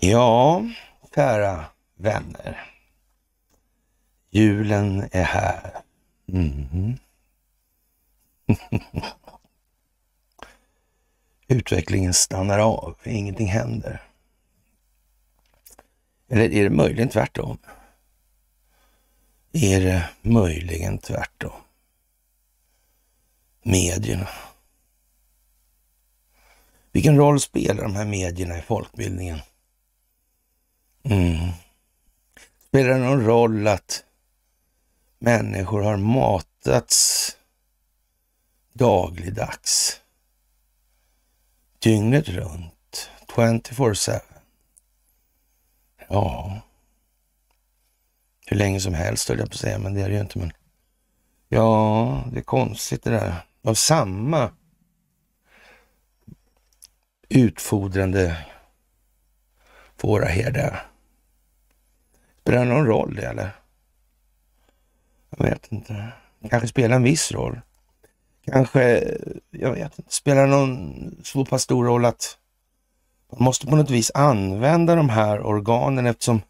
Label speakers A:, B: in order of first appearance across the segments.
A: Ja, kära vänner. Julen är här. Mm. Utvecklingen stannar av, ingenting händer. Eller är det möjligen tvärtom? är det möjligen tvärtom. Medierna. Vilken roll spelar de här medierna i folkbildningen? Mm. Spelar det någon roll att människor har matats dagligdags? Dygnet runt, 24-7. Ja hur länge som helst höll jag på att säga, men det är det ju inte. Men... Ja, det är konstigt det där. Av samma utfodrande fåraherde. Spelar det någon roll det eller? Jag vet inte. Kanske spelar en viss roll. Kanske, jag vet inte, spelar någon så pass stor roll att man måste på något vis använda de här organen eftersom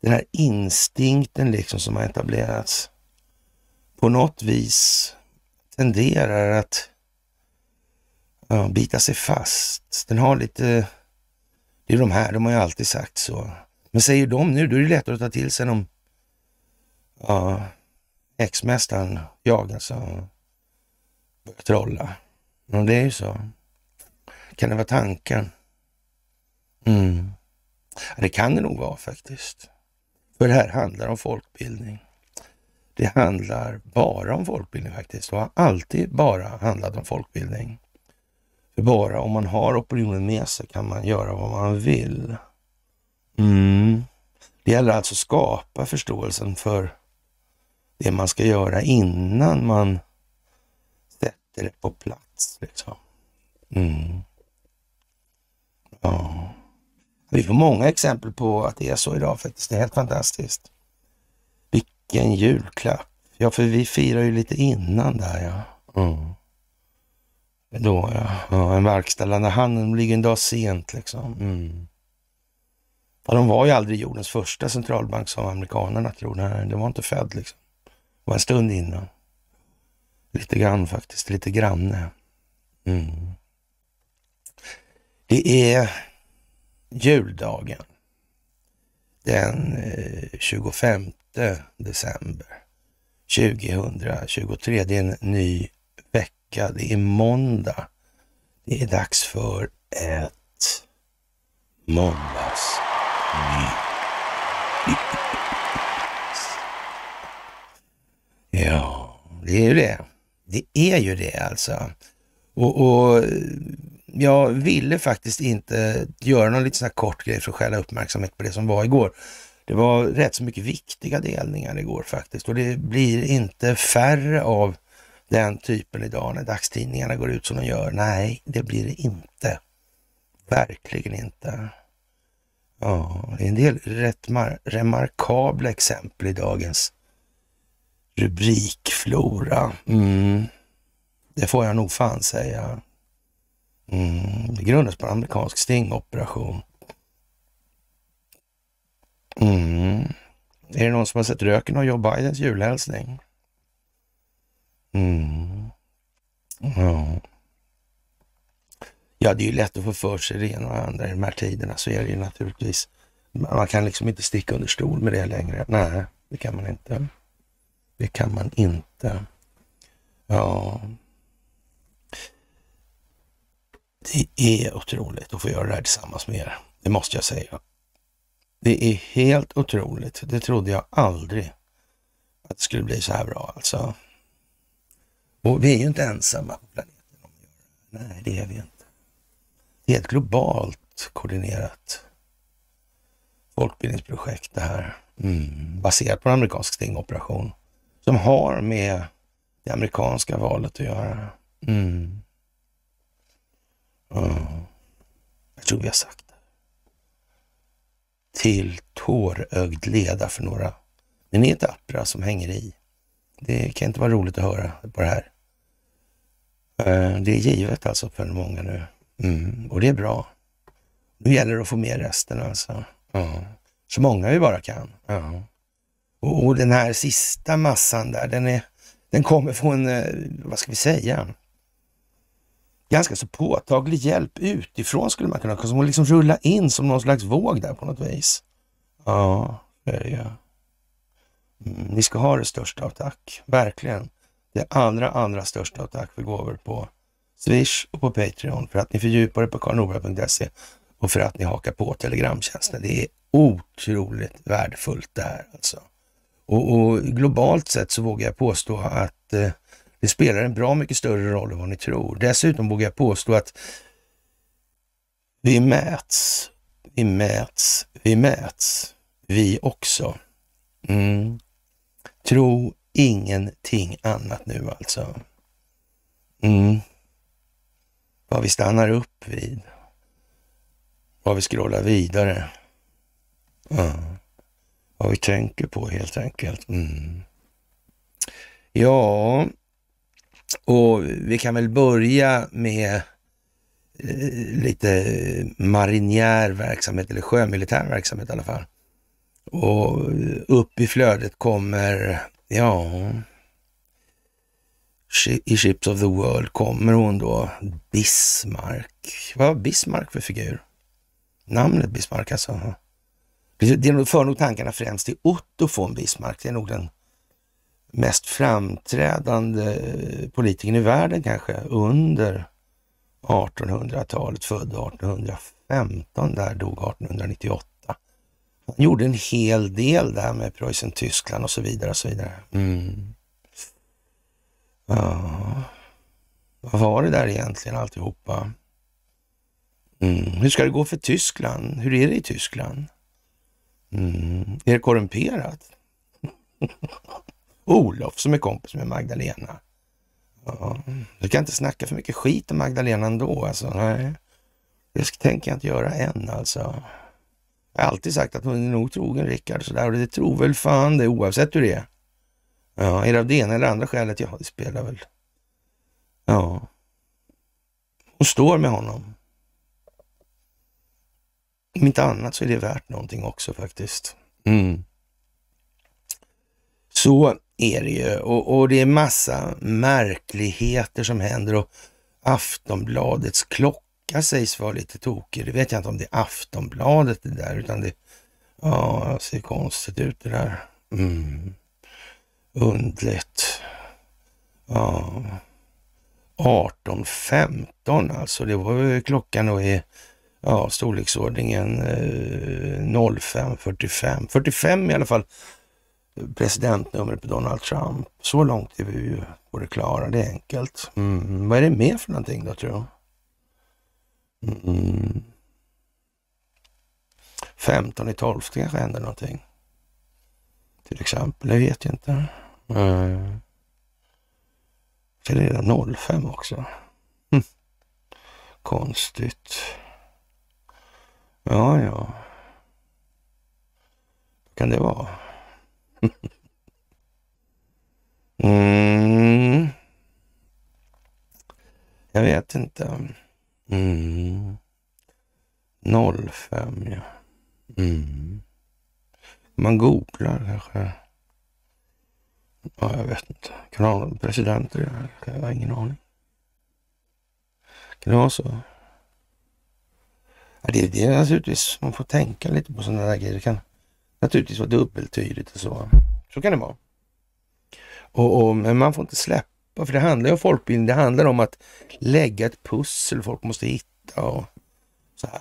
A: den här instinkten liksom som har etablerats på något vis tenderar att ja, bita sig fast. Den har lite, det är de här, de har ju alltid sagt så. Men säger de nu, då är det lättare att ta till sig om ja, ex-mästaren jag alltså börjar trolla. Och det är ju så. Kan det vara tanken? Mm. Det kan det nog vara faktiskt. För det här handlar om folkbildning. Det handlar bara om folkbildning faktiskt och har alltid bara handlat om folkbildning. För bara om man har opinionen med sig kan man göra vad man vill. Mm. Det gäller alltså att skapa förståelsen för det man ska göra innan man sätter det på plats. Liksom. Mm. Ja. Vi får många exempel på att det är så idag faktiskt. Det är helt fantastiskt. Vilken julklapp. Ja, för vi firar ju lite innan där ja. Mm. Då ja. ja en verkställande handen ligger en dag sent liksom. Mm. Ja, de var ju aldrig jordens första centralbank som amerikanerna trodde. Nej, det var inte född liksom. Det var en stund innan. Lite grann faktiskt, lite granne. Mm. Det är juldagen den 25 eh, december 2023. Det är en ny vecka. Det är måndag. Det är dags för ett måndagsmys. Ja, det är ju det. Det är ju det alltså. Och, och jag ville faktiskt inte göra någon liten sån här kort grej för att stjäla uppmärksamhet på det som var igår. Det var rätt så mycket viktiga delningar igår faktiskt och det blir inte färre av den typen idag när dagstidningarna går ut som de gör. Nej, det blir det inte. Verkligen inte. Ja, det är en del rätt remarkabla exempel i dagens rubrikflora. Mm. Det får jag nog fan säga. Mm, det grundades på en amerikansk stingoperation. Mm. Är det någon som har sett röken av Joe Bidens julhälsning? Mm. Ja. ja, det är ju lätt att få för sig det ena och andra i de här tiderna. Så är det ju naturligtvis. Man kan liksom inte sticka under stol med det längre. Nej, det kan man inte. Det kan man inte. Ja. Det är otroligt att få göra det här tillsammans med er. Det måste jag säga. Det är helt otroligt. Det trodde jag aldrig att det skulle bli så här bra alltså. Och vi är ju inte ensamma på planeten Nej, det är vi inte. Det är ett globalt koordinerat folkbildningsprojekt det här. Mm. Baserat på en amerikansk stingoperation som har med det amerikanska valet att göra. Mm. Mm. Jag tror vi har sagt det. Till tårögd leda för några. Men det är inte Appra som hänger i. Det kan inte vara roligt att höra på det här. Eh, det är givet alltså för många nu. Mm. Och det är bra. Nu gäller det att få med resten alltså. Mm. Så många vi bara kan. Mm. Och, och, den här sista massan där, den, är, den kommer från, eh, vad ska vi säga, ganska så påtaglig hjälp utifrån skulle man kunna som liksom rulla in som någon slags våg där på något vis. Ja, det är det. Mm, ni ska ha det största av tack, verkligen. Det allra, allra största av tack för gåvor på Swish och på Patreon, för att ni fördjupar er på karlnorberg.se och för att ni hakar på Telegramtjänsten. Det är otroligt värdefullt det här alltså. Och, och globalt sett så vågar jag påstå att eh, det spelar en bra mycket större roll än vad ni tror. Dessutom vågar jag påstå att vi mäts, vi mäts, vi mäts, vi också. Mm. Tro ingenting annat nu alltså. Mm. Vad vi stannar upp vid. Vad vi scrollar vidare. Ja. Vad vi tänker på helt enkelt. Mm. Ja, och vi kan väl börja med eh, lite marinjär verksamhet eller sjömilitär verksamhet i alla fall. Och upp i flödet kommer, ja, i Ships of the World kommer hon då, Bismarck. Vad var Bismarck för figur? Namnet Bismarck alltså. Det är nog för nog tankarna främst till Otto von Bismarck. Det är nog den mest framträdande politikern i världen kanske under 1800-talet, född 1815, där dog 1898. Han gjorde en hel del där med Preussen, Tyskland och så vidare. och så vidare. Mm. Ja, vad var det där egentligen alltihopa? Mm. Hur ska det gå för Tyskland? Hur är det i Tyskland? Mm. Är det korrumperat? Olof som är kompis med Magdalena. Ja, du kan inte snacka för mycket skit om Magdalena ändå alltså. Nej, det tänker jag inte göra än alltså. Jag har alltid sagt att hon är nog trogen Rickard sådär och det tror väl fan det oavsett hur det är. Ja, är det av det ena eller andra skälet? Ja, det spelar väl. Ja. Hon står med honom. Om inte annat så är det värt någonting också faktiskt. Mm. Så är det ju. Och, och, det är massa märkligheter som händer och Aftonbladets klocka sägs vara lite tokig. Det vet jag inte om det är Aftonbladet det där, utan det... Ja, ser konstigt ut det där. Mm. Undligt. Ja. 18.15 alltså, det var ju klockan då i ja, storleksordningen eh, 05.45. 45 i alla fall presidentnumret på Donald Trump. Så långt är vi ju på det klara, det är enkelt. Mm. Vad är det mer för någonting då tror du? Mm. 15 i 12 kanske händer någonting. Till exempel, jag vet inte. Mm. det är 05 också. Hm. Konstigt. Ja, ja. Vad kan det vara? mm. Jag vet inte. Mm. 05 ja. Mm. Man googlar kanske. Ja, jag vet inte. Kan ha någon president Jag har ingen aning. Kan det vara så? Ja, det är det naturligtvis. Man får tänka lite på sådana där grejer. Det kan naturligtvis vara dubbeltydigt och så. Så kan det vara. Och, och, men man får inte släppa, för det handlar ju om folkbildning. Det handlar om att lägga ett pussel folk måste hitta och så här.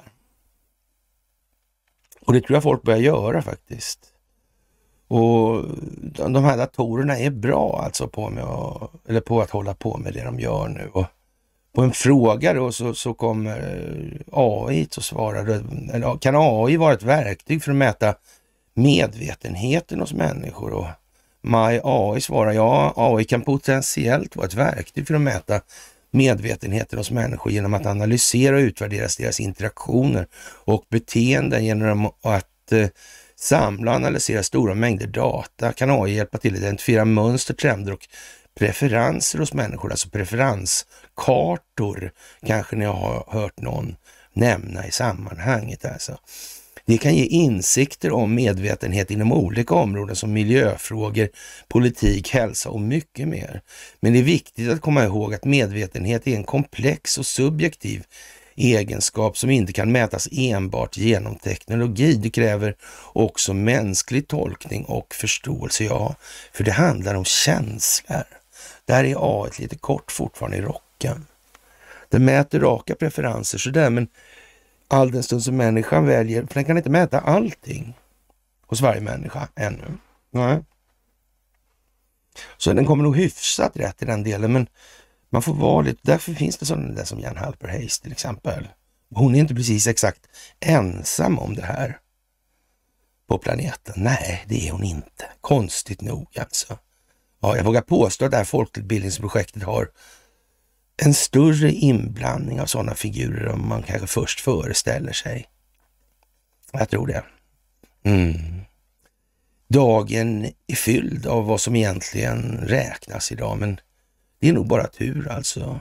A: Och det tror jag folk börjar göra faktiskt. Och de här datorerna är bra alltså på, med att, eller på att hålla på med det de gör nu. Och på en fråga då så, så kommer AI att svara. Kan AI vara ett verktyg för att mäta medvetenheten hos människor. Och My AI svarar ja, AI kan potentiellt vara ett verktyg för att mäta medvetenheten hos människor genom att analysera och utvärdera deras interaktioner och beteenden genom att eh, samla och analysera stora mängder data. Kan AI hjälpa till att identifiera mönster, trender och preferenser hos människor, alltså preferenskartor kanske ni har hört någon nämna i sammanhanget. Alltså. Det kan ge insikter om medvetenhet inom olika områden som miljöfrågor, politik, hälsa och mycket mer. Men det är viktigt att komma ihåg att medvetenhet är en komplex och subjektiv egenskap som inte kan mätas enbart genom teknologi. Det kräver också mänsklig tolkning och förståelse. Ja, för det handlar om känslor. Där är A lite kort fortfarande i rocken. Det mäter raka preferenser sådär, men all den stund som människan väljer, för den kan inte mäta allting hos varje människa ännu. Nej. Så den kommer nog hyfsat rätt i den delen, men man får vara lite, därför finns det sådana där som Jan Halper Hayes till exempel. Hon är inte precis exakt ensam om det här på planeten. Nej, det är hon inte. Konstigt nog alltså. Ja, jag vågar påstå att det här folkbildningsprojektet har en större inblandning av sådana figurer än man kanske först föreställer sig. Jag tror det. Mm. Dagen är fylld av vad som egentligen räknas idag, men det är nog bara tur alltså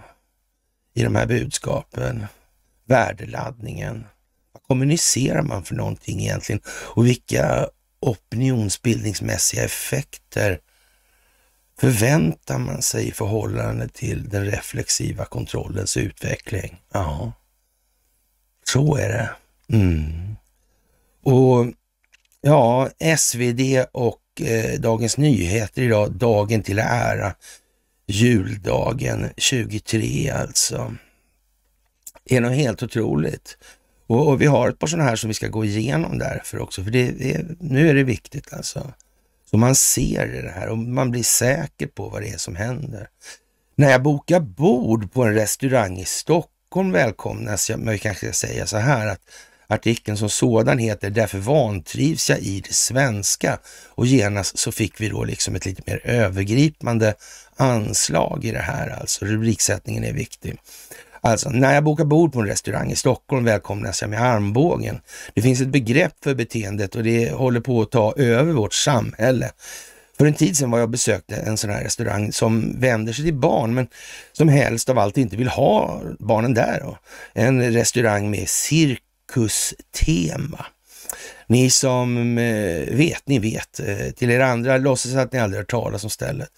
A: i de här budskapen, värdeladdningen. Vad kommunicerar man för någonting egentligen och vilka opinionsbildningsmässiga effekter förväntar man sig i förhållande till den reflexiva kontrollens utveckling? Ja, så är det. Mm. Och ja, SvD och eh, Dagens Nyheter idag, dagen till ära, juldagen 23 alltså. Det är nog helt otroligt. Och, och, vi har ett par sådana här som vi ska gå igenom därför också, för det, det, nu är det viktigt alltså. Så man ser det här och man blir säker på vad det är som händer. När jag bokar bord på en restaurang i Stockholm välkomnas jag, men jag kanske ska säga så här att Artikeln som sådan heter Därför vantrivs jag i det svenska och genast så fick vi då liksom ett lite mer övergripande anslag i det här alltså. Rubriksättningen är viktig. Alltså, när jag bokar bord på en restaurang i Stockholm välkomnas jag med armbågen. Det finns ett begrepp för beteendet och det håller på att ta över vårt samhälle. För en tid sedan var jag besökte en sån här restaurang som vänder sig till barn, men som helst av allt inte vill ha barnen där. Då. En restaurang med cirkustema. Ni som eh, vet, ni vet. Eh, till er andra, låtsas att ni aldrig hört talas om stället.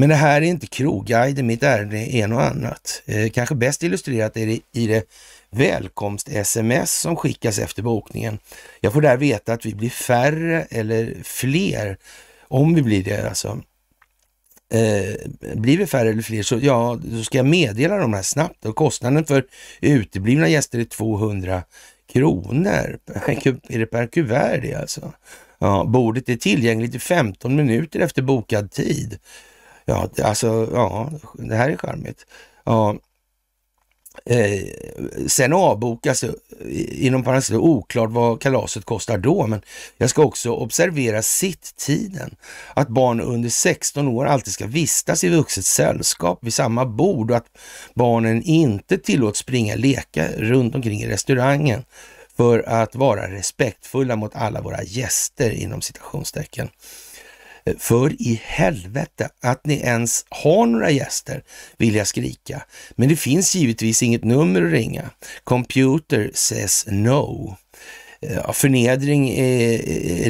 A: Men det här är inte Krogguiden, mitt ärende är något annat. Eh, kanske bäst illustrerat är det i det välkomst-sms som skickas efter bokningen. Jag får där veta att vi blir färre eller fler, om vi blir det alltså. Eh, blir vi färre eller fler så, ja, så ska jag meddela dem här snabbt och kostnaden för uteblivna gäster är 200 kronor. Är det per kuvert det alltså? Ja, bordet är tillgängligt i 15 minuter efter bokad tid. Ja, alltså, ja, det här är charmigt. Ja. Eh, sen avbokas, eh, inom parentes oklart vad kalaset kostar då, men jag ska också observera sitt-tiden. Att barn under 16 år alltid ska vistas i vuxet sällskap vid samma bord och att barnen inte tillåts springa och leka runt omkring i restaurangen för att vara respektfulla mot alla våra gäster inom citationstecken. För i helvete att ni ens har några gäster, vill jag skrika. Men det finns givetvis inget nummer att ringa. Computer says no. Eh, förnedring är,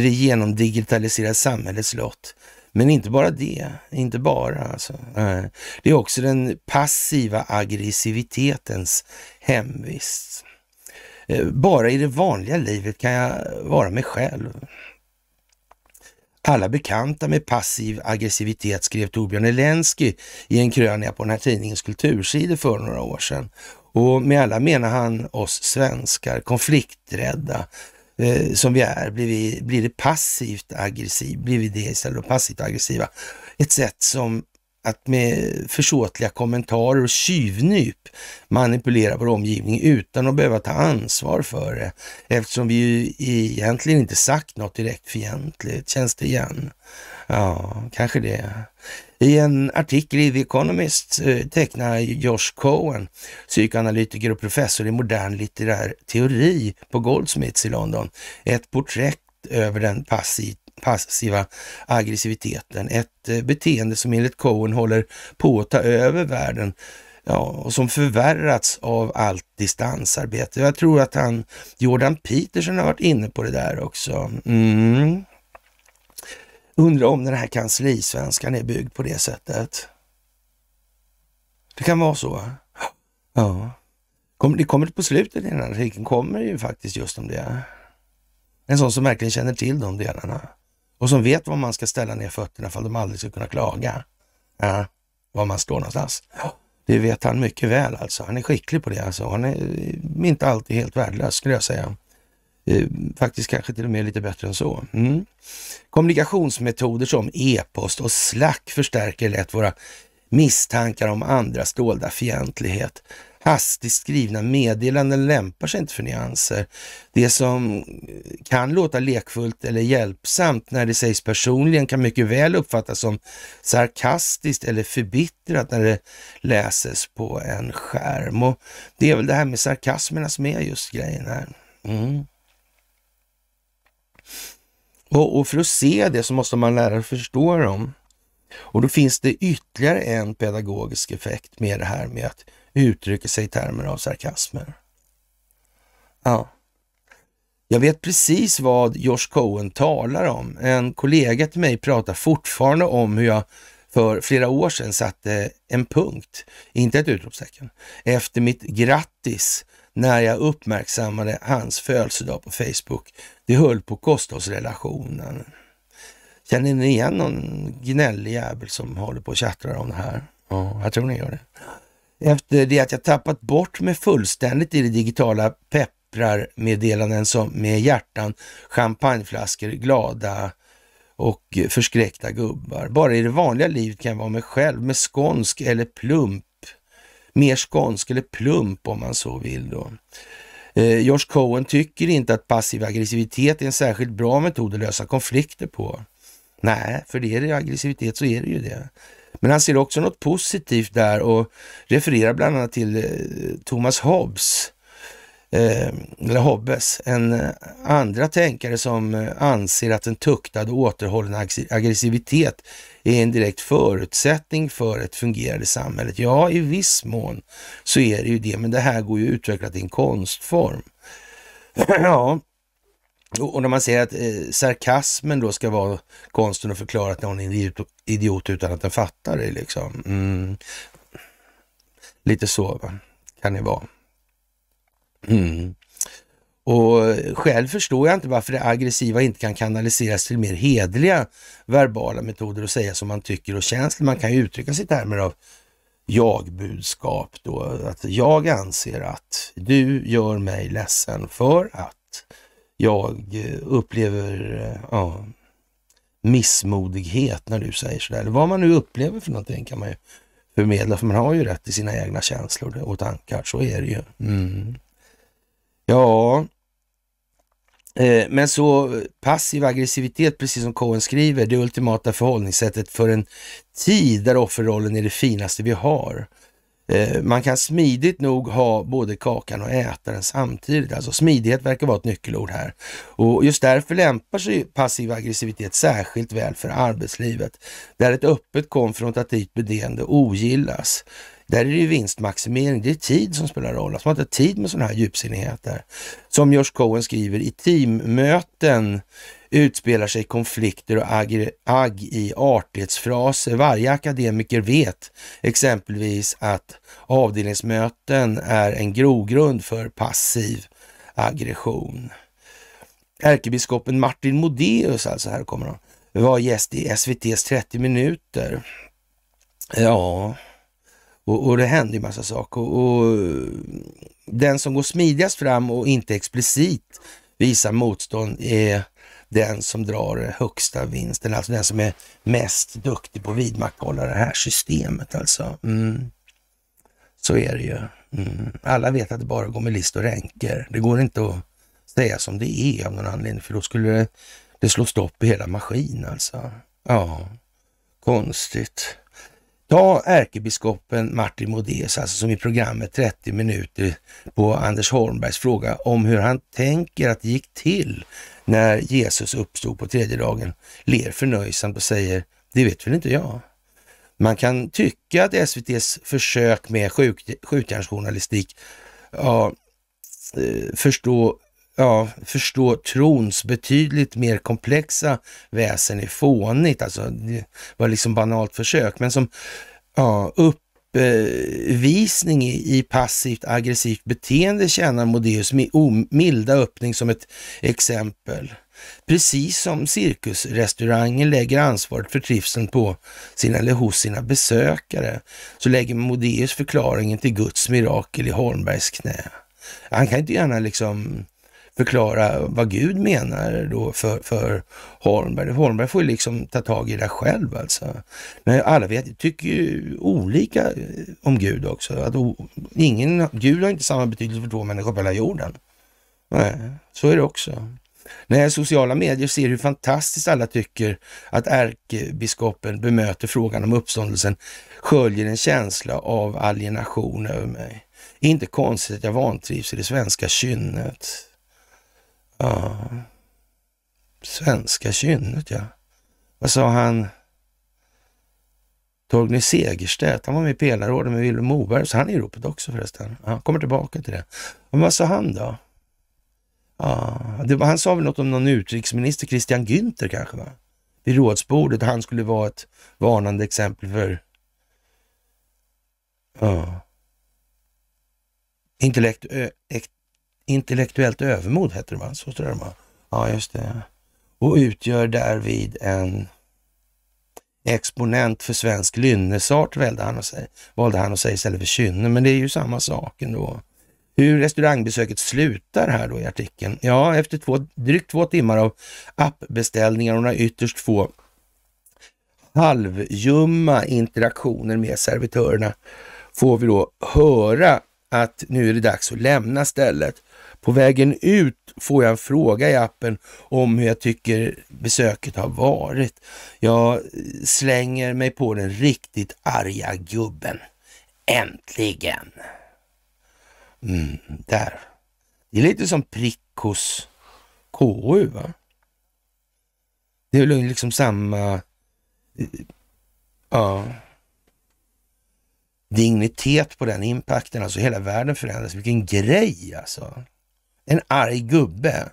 A: det genomdigitaliserade samhällets lott. Men inte bara det, inte bara alltså. Eh, det är också den passiva aggressivitetens hemvist. Eh, bara i det vanliga livet kan jag vara mig själv alla bekanta med passiv aggressivitet, skrev Torbjörn Elensky i en krönika på den här tidningens kultursidor för några år sedan. Och med alla menar han oss svenskar, konflikträdda eh, som vi är. Blir, vi, blir det passivt aggressiv, blir vi det istället passivt aggressiva? Ett sätt som att med försåtliga kommentarer och tjuvnyp manipulera vår omgivning utan att behöva ta ansvar för det. Eftersom vi ju egentligen inte sagt något direkt fientligt. Känns det igen? Ja, kanske det. I en artikel i The Economist eh, tecknar Josh Cohen, psykoanalytiker och professor i modern litterär teori på Goldsmiths i London, ett porträtt över den passivt passiva aggressiviteten. Ett eh, beteende som enligt Cohen håller på att ta över världen ja, och som förvärrats av allt distansarbete. Jag tror att han, Jordan Peterson har varit inne på det där också. Mm. Undrar om den här kanslisvenskan är byggd på det sättet. Det kan vara så. Ja. Det kommer på slutet i den här artikeln, kommer ju faktiskt just om det. En sån som verkligen känner till de delarna och som vet var man ska ställa ner fötterna för att de aldrig ska kunna klaga ja, var man står någonstans. Det vet han mycket väl alltså. Han är skicklig på det alltså. Han är inte alltid helt värdelös skulle jag säga. Eh, faktiskt kanske till och med lite bättre än så. Mm. Kommunikationsmetoder som e-post och slack förstärker lätt våra misstankar om andras dolda fientlighet. Hastigt skrivna meddelanden lämpar sig inte för nyanser. Det som kan låta lekfullt eller hjälpsamt när det sägs personligen kan mycket väl uppfattas som sarkastiskt eller förbittrat när det läses på en skärm. Och Det är väl det här med sarkasmerna som är just grejen här. Mm. Och, och för att se det så måste man lära sig förstå dem. Och då finns det ytterligare en pedagogisk effekt med det här med att uttrycker sig i termer av sarkasmer. Ja. Jag vet precis vad Josh Cohen talar om. En kollega till mig pratar fortfarande om hur jag för flera år sedan satte en punkt, inte ett utropstecken, efter mitt grattis när jag uppmärksammade hans födelsedag på Facebook. Det höll på att kosta oss relationen. Känner ni igen någon gnällig jävel som håller på och tjattrar om det här? Ja, jag tror ni gör det efter det att jag tappat bort mig fullständigt i det digitala pepprarmeddelanden som med hjärtan, champagneflaskor, glada och förskräckta gubbar. Bara i det vanliga livet kan jag vara mig själv med skånsk eller plump, mer skånsk eller plump om man så vill då. Eh, Josh Cohen tycker inte att passiv aggressivitet är en särskilt bra metod att lösa konflikter på. Nej, för det är det aggressivitet så är det ju det. Men han ser också något positivt där och refererar bland annat till eh, Thomas Hobbes, eh, eller Hobbes, en eh, andra tänkare som anser att en tuktad och återhållen aggressivitet är en direkt förutsättning för ett fungerande samhälle. Ja, i viss mån så är det ju det, men det här går ju att utveckla till en konstform. ja, och när man säger att eh, sarkasmen då ska vara konsten att förklara att någon är en idiot utan att den fattar det liksom. Mm. Lite så va? kan det vara. Mm. Och eh, själv förstår jag inte varför det aggressiva inte kan kanaliseras till mer hederliga verbala metoder och säga som man tycker och känslor. Man kan ju uttrycka sig i termer av jag-budskap då, att jag anser att du gör mig ledsen för att jag eh, upplever eh, ja, missmodighet när du säger sådär. Vad man nu upplever för någonting kan man ju förmedla, för man har ju rätt till sina egna känslor och tankar. Så är det ju. Mm. Ja, eh, men så passiv aggressivitet, precis som Cohen skriver, det ultimata förhållningssättet för en tid där offerrollen är det finaste vi har. Eh, man kan smidigt nog ha både kakan och äta den samtidigt. Alltså smidighet verkar vara ett nyckelord här. Och just därför lämpar sig passiv aggressivitet särskilt väl för arbetslivet, där ett öppet konfrontativt beteende ogillas. Där är det ju vinstmaximering, det är tid som spelar roll. Alltså man har inte tid med sådana här djupsinnigheter. Som Josh Cohen skriver, i teammöten utspelar sig konflikter och agg ag i artighetsfraser. Varje akademiker vet exempelvis att avdelningsmöten är en grogrund för passiv aggression. Ärkebiskopen Martin Modéus, alltså, här kommer han, var gäst i SVTs 30 minuter. Ja, och, och det händer ju massa saker. Och, och den som går smidigast fram och inte explicit visar motstånd är den som drar högsta vinsten, alltså den som är mest duktig på att vidmakthålla det här systemet alltså. Mm. Så är det ju. Mm. Alla vet att det bara går med list och ränker. Det går inte att säga som det är av någon anledning, för då skulle det, det slå stopp i hela maskin alltså. Ja, konstigt. Ta ärkebiskopen Martin Modéus, alltså som i programmet 30 minuter på Anders Holmbergs fråga om hur han tänker att det gick till när Jesus uppstod på tredje dagen, ler förnöjsamt och säger det vet väl inte jag. Man kan tycka att SVTs försök med skjutjärnsjournalistik ja, eh, förstå ja, förstå trons betydligt mer komplexa väsen är fånigt. Alltså, det var liksom banalt försök, men som ja, uppvisning i, i passivt aggressivt beteende tjänar Modéus med milda öppning som ett exempel. Precis som cirkusrestaurangen lägger ansvaret för trivseln på sina eller hos sina besökare, så lägger Modéus förklaringen till Guds mirakel i Holmbergs knä. Han kan inte gärna liksom förklara vad Gud menar då för, för Holmberg. Holmberg får ju liksom ta tag i det själv alltså. Men alla vet, tycker ju olika eh, om Gud också. Att ingen, Gud har inte samma betydelse för två människor på hela jorden. Nej, så är det också. När sociala medier ser hur fantastiskt alla tycker att ärkebiskopen bemöter frågan om uppståndelsen sköljer en känsla av alienation över mig. Inte konstigt att jag vantrivs i det svenska kynnet. Ja. Svenska kynnet, ja. Vad sa han? Torgny Segerstedt, han var med i pelarorden med Vilhelm Moberg, så han är i ropet också förresten. Han kommer tillbaka till det. Men vad sa han då? Ja, var, han sa väl något om någon utrikesminister, Christian Günther kanske, va? vid rådsbordet. Han skulle vara ett varnande exempel för ja, intellektu intellektuellt övermod heter det va? Så tror jag det Ja, just det. Och utgör därvid en exponent för svensk lynnesart valde han, att säga, valde han att säga istället för kynne, men det är ju samma sak ändå. Hur restaurangbesöket slutar här då i artikeln? Ja, efter två, drygt två timmar av appbeställningar och några ytterst få halvjumma interaktioner med servitörerna får vi då höra att nu är det dags att lämna stället. På vägen ut får jag en fråga i appen om hur jag tycker besöket har varit. Jag slänger mig på den riktigt arga gubben. Äntligen! Mm, där. Det är lite som prick hos KU. Va? Det är väl liksom samma eh, ja, dignitet på den impacten. Alltså hela världen förändras. Vilken grej alltså. En arg gubbe.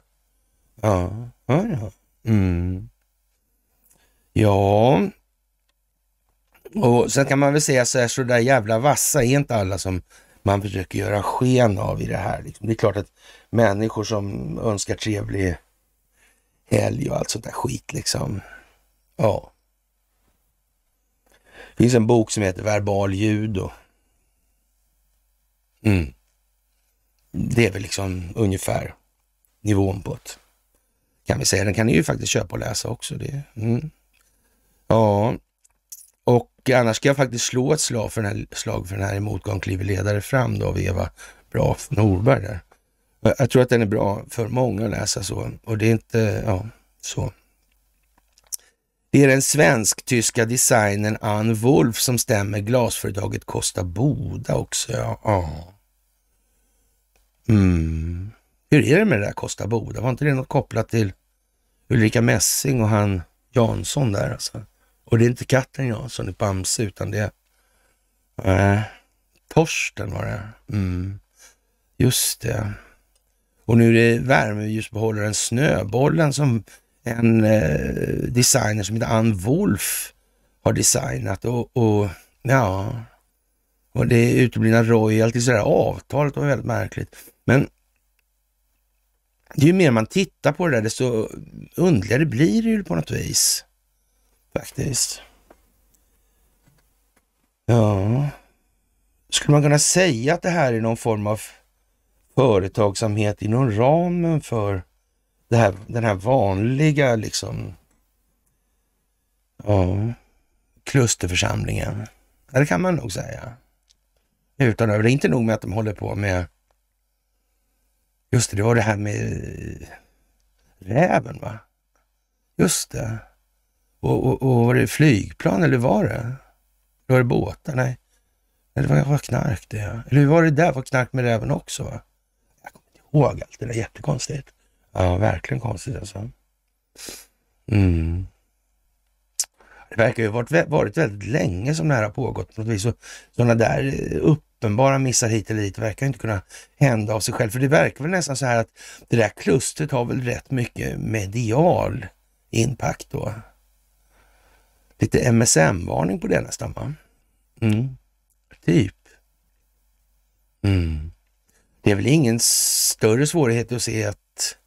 A: Ja, ja, ja. Mm. Ja. Och sen kan man väl säga så här, så där jävla vassa är inte alla som man försöker göra sken av i det här. Liksom. Det är klart att människor som önskar trevlig helg och allt sånt där skit liksom. Ja. Det finns en bok som heter Verbal judo. Mm. Det är väl liksom ungefär nivån på det. Kan vi säga. Den kan ni ju faktiskt köpa och läsa också. Det. Mm. Ja, och annars ska jag faktiskt slå ett slag för den här, slag för den här i motgång kliver ledare fram då av Eva Braf Norberg där. Jag tror att den är bra för många att läsa så och det är inte, ja, så. Det är den svensk-tyska designern Ann Wolf som stämmer glasföretaget Kosta Boda också. Ja, ja. Mm. Hur är det med det där Kosta Boda? Var inte det något kopplat till Ulrika Messing och han Jansson där alltså? Och det är inte katten Jansson i Bamse utan det är äh, Torsten var det. Mm. Just det. Och nu är det värmeljusbehållaren Snöbollen som en eh, designer som heter Ann Wolf har designat och, och ja, och det uteblivna royalties, det där avtalet var väldigt märkligt. Men ju mer man tittar på det där, desto undligare blir det ju på något vis. Faktiskt. Ja, skulle man kunna säga att det här är någon form av företagsamhet inom ramen för det här, den här vanliga liksom, ja, klusterförsamlingen? det kan man nog säga. Utan det är inte nog med att de håller på med Just det, det var det här med räven va? Just det. Och, och, och var det flygplan eller var det? Var det båtar? Nej. Eller vad var knark det? Ja. Eller hur var det där? Var knark med räven också? Va? Jag kommer inte ihåg allt det där. Jättekonstigt. Ja, verkligen konstigt alltså. Mm. Det verkar ju ha varit, varit väldigt länge som det här har pågått på något vis. Sådana där eh, upp uppenbara missar hit eller dit verkar inte kunna hända av sig själv. För det verkar väl nästan så här att det där klustret har väl rätt mycket medial impact då. Lite MSM-varning på det nästan va? Mm. Typ. Mm. Det är väl ingen större svårighet att se att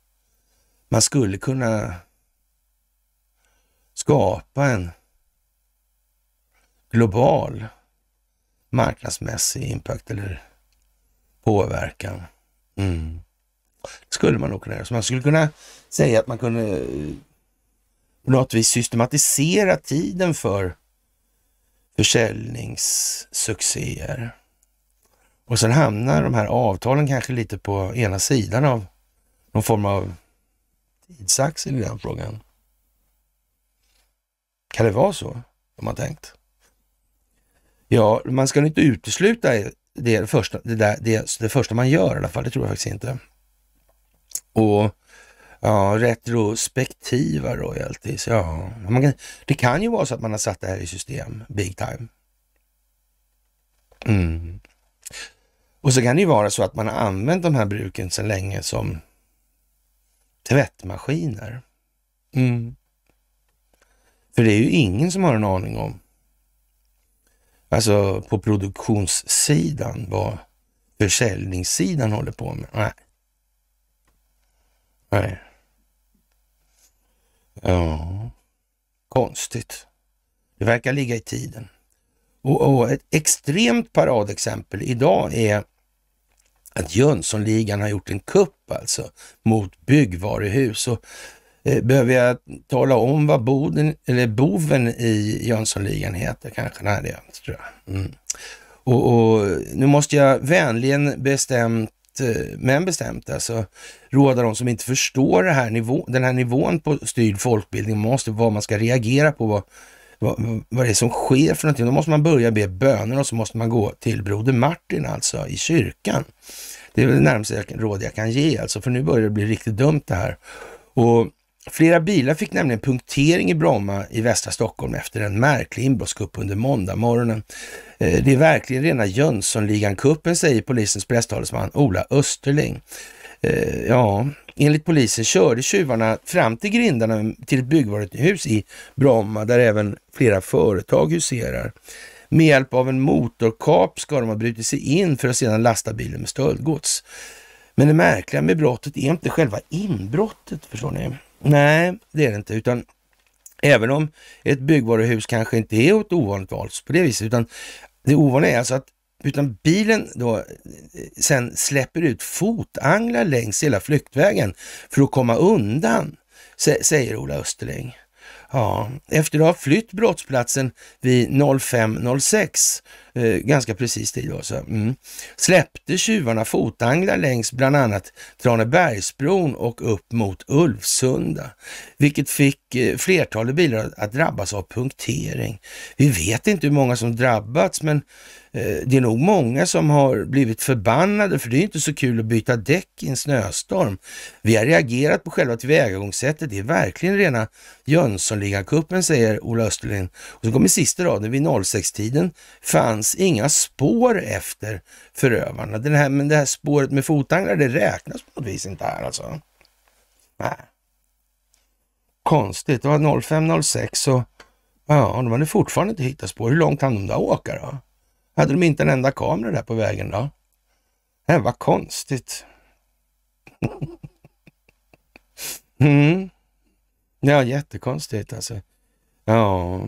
A: man skulle kunna skapa en global marknadsmässig impact eller påverkan. Mm. skulle man nog kunna göra. Så man skulle kunna säga att man kunde eh, på något vis systematisera tiden för försäljningssuccéer. Och sen hamnar de här avtalen kanske lite på ena sidan av någon form av tidsaxel i den frågan. Kan det vara så de man tänkt? Ja, man ska inte utesluta det första, det, där, det, det första man gör i alla fall, det tror jag faktiskt inte. Och ja, retrospektiva royalties, ja. Kan, det kan ju vara så att man har satt det här i system, big time. Mm. Och så kan det ju vara så att man har använt de här bruken sedan länge som tvättmaskiner. Mm. För det är ju ingen som har en aning om alltså på produktionssidan, vad försäljningssidan håller på med. Nej. Nej. Ja, konstigt. Det verkar ligga i tiden. Och, och ett extremt paradexempel idag är att Jönssonligan har gjort en kupp alltså mot byggvaruhus. Och Eh, behöver jag tala om vad boden, eller boven i Jönssonligan heter? Kanske? Nej, det gör jag inte tror jag. Mm. Och, och, nu måste jag vänligen bestämt, eh, men bestämt alltså, råda de som inte förstår här nivå, den här nivån på styrd folkbildning, måste vad man ska reagera på, vad, vad, vad det är som sker för någonting. Då måste man börja be böner och så måste man gå till Broder Martin alltså i kyrkan. Det är väl det närmaste råd jag kan ge alltså, för nu börjar det bli riktigt dumt det här. Och Flera bilar fick nämligen punktering i Bromma i västra Stockholm efter en märklig inbrottskupp under måndag morgonen. Eh, det är verkligen rena Jönssonligan-kuppen, säger polisens presstalesman Ola Österling. Eh, ja, enligt polisen körde tjuvarna fram till grindarna till ett byggvaruhus i Bromma där även flera företag huserar. Med hjälp av en motorkap ska de ha brutit sig in för att sedan lasta bilen med stöldgods. Men det märkliga med brottet är inte själva inbrottet, förstår ni. Nej, det är det inte, utan även om ett byggvaruhus kanske inte är ett ovanligt val på det viset, utan det ovanliga är alltså att utan bilen då eh, sen släpper ut fotanglar längs hela flyktvägen för att komma undan, säger Ola Österling. Ja, efter att ha flytt brottsplatsen vid 05.06 Eh, ganska precis tid. Alltså. Mm. Släppte tjuvarna fotanglar längs bland annat Tranebergsbron och upp mot Ulvsunda, vilket fick eh, flertalet bilar att drabbas av punktering. Vi vet inte hur många som drabbats, men Eh, det är nog många som har blivit förbannade för det är inte så kul att byta däck i en snöstorm. Vi har reagerat på själva tillvägagångssättet. Det är verkligen rena Jönssonligakuppen, säger Ola Österlind. Och så kommer sista raden vid 06-tiden. Fanns inga spår efter förövarna. Den här, men det här spåret med fotanglar, det räknas på något vis inte här alltså. Nej. Konstigt. Det var 05.06 och ja, de hade fortfarande inte hittat spår. Hur långt hann de där åka då? hade de inte en enda kamera där på vägen då? Det äh, var konstigt. mm. Ja, jättekonstigt alltså. Ja.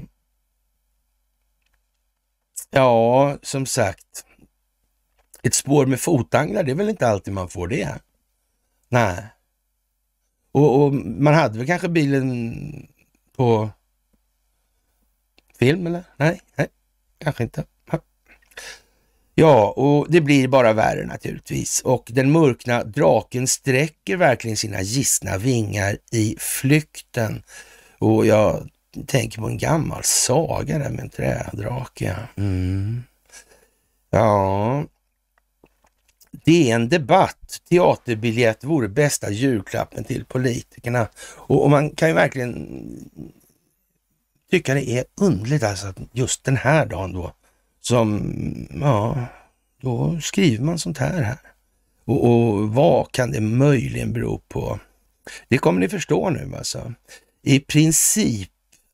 A: Ja, som sagt. Ett spår med fotanglar, det är väl inte alltid man får det? Nej. Och, och man hade väl kanske bilen på film eller? Nej, nej, kanske inte. Ja, och det blir bara värre naturligtvis. Och den mörkna draken sträcker verkligen sina gissna vingar i flykten. Och jag tänker på en gammal saga där med en trädrake. Mm. Ja, det är en debatt. Teaterbiljett vore bästa julklappen till politikerna. Och, och man kan ju verkligen tycka det är underligt alltså att just den här dagen då som, ja, då skriver man sånt här. här. Och, och vad kan det möjligen bero på? Det kommer ni förstå nu alltså. I princip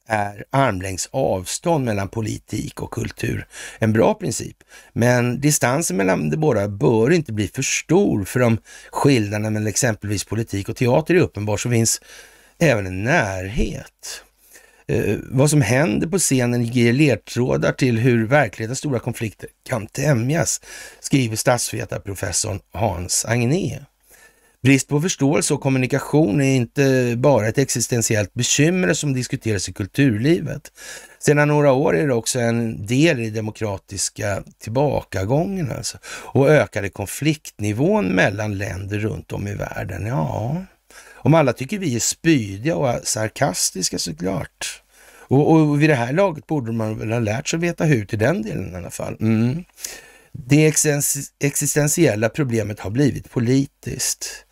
A: är armlängds avstånd mellan politik och kultur en bra princip. Men distansen mellan de båda bör inte bli för stor för om skillnaden mellan exempelvis politik och teater är uppenbar så finns även en närhet eh, vad som händer på scenen ger ledtrådar till hur verklighetens stora konflikter kan tämjas, skriver statsvetarprofessorn Hans Agné. Brist på förståelse och kommunikation är inte bara ett existentiellt bekymmer som diskuteras i kulturlivet. Sedan några år är det också en del i den demokratiska tillbakagången alltså, och ökade konfliktnivån mellan länder runt om i världen. Ja, om alla tycker vi är spydiga och sarkastiska såklart. Och, och vid det här laget borde man väl ha lärt sig veta hur till den delen i alla fall. Mm. Det existentiella problemet har blivit politiskt.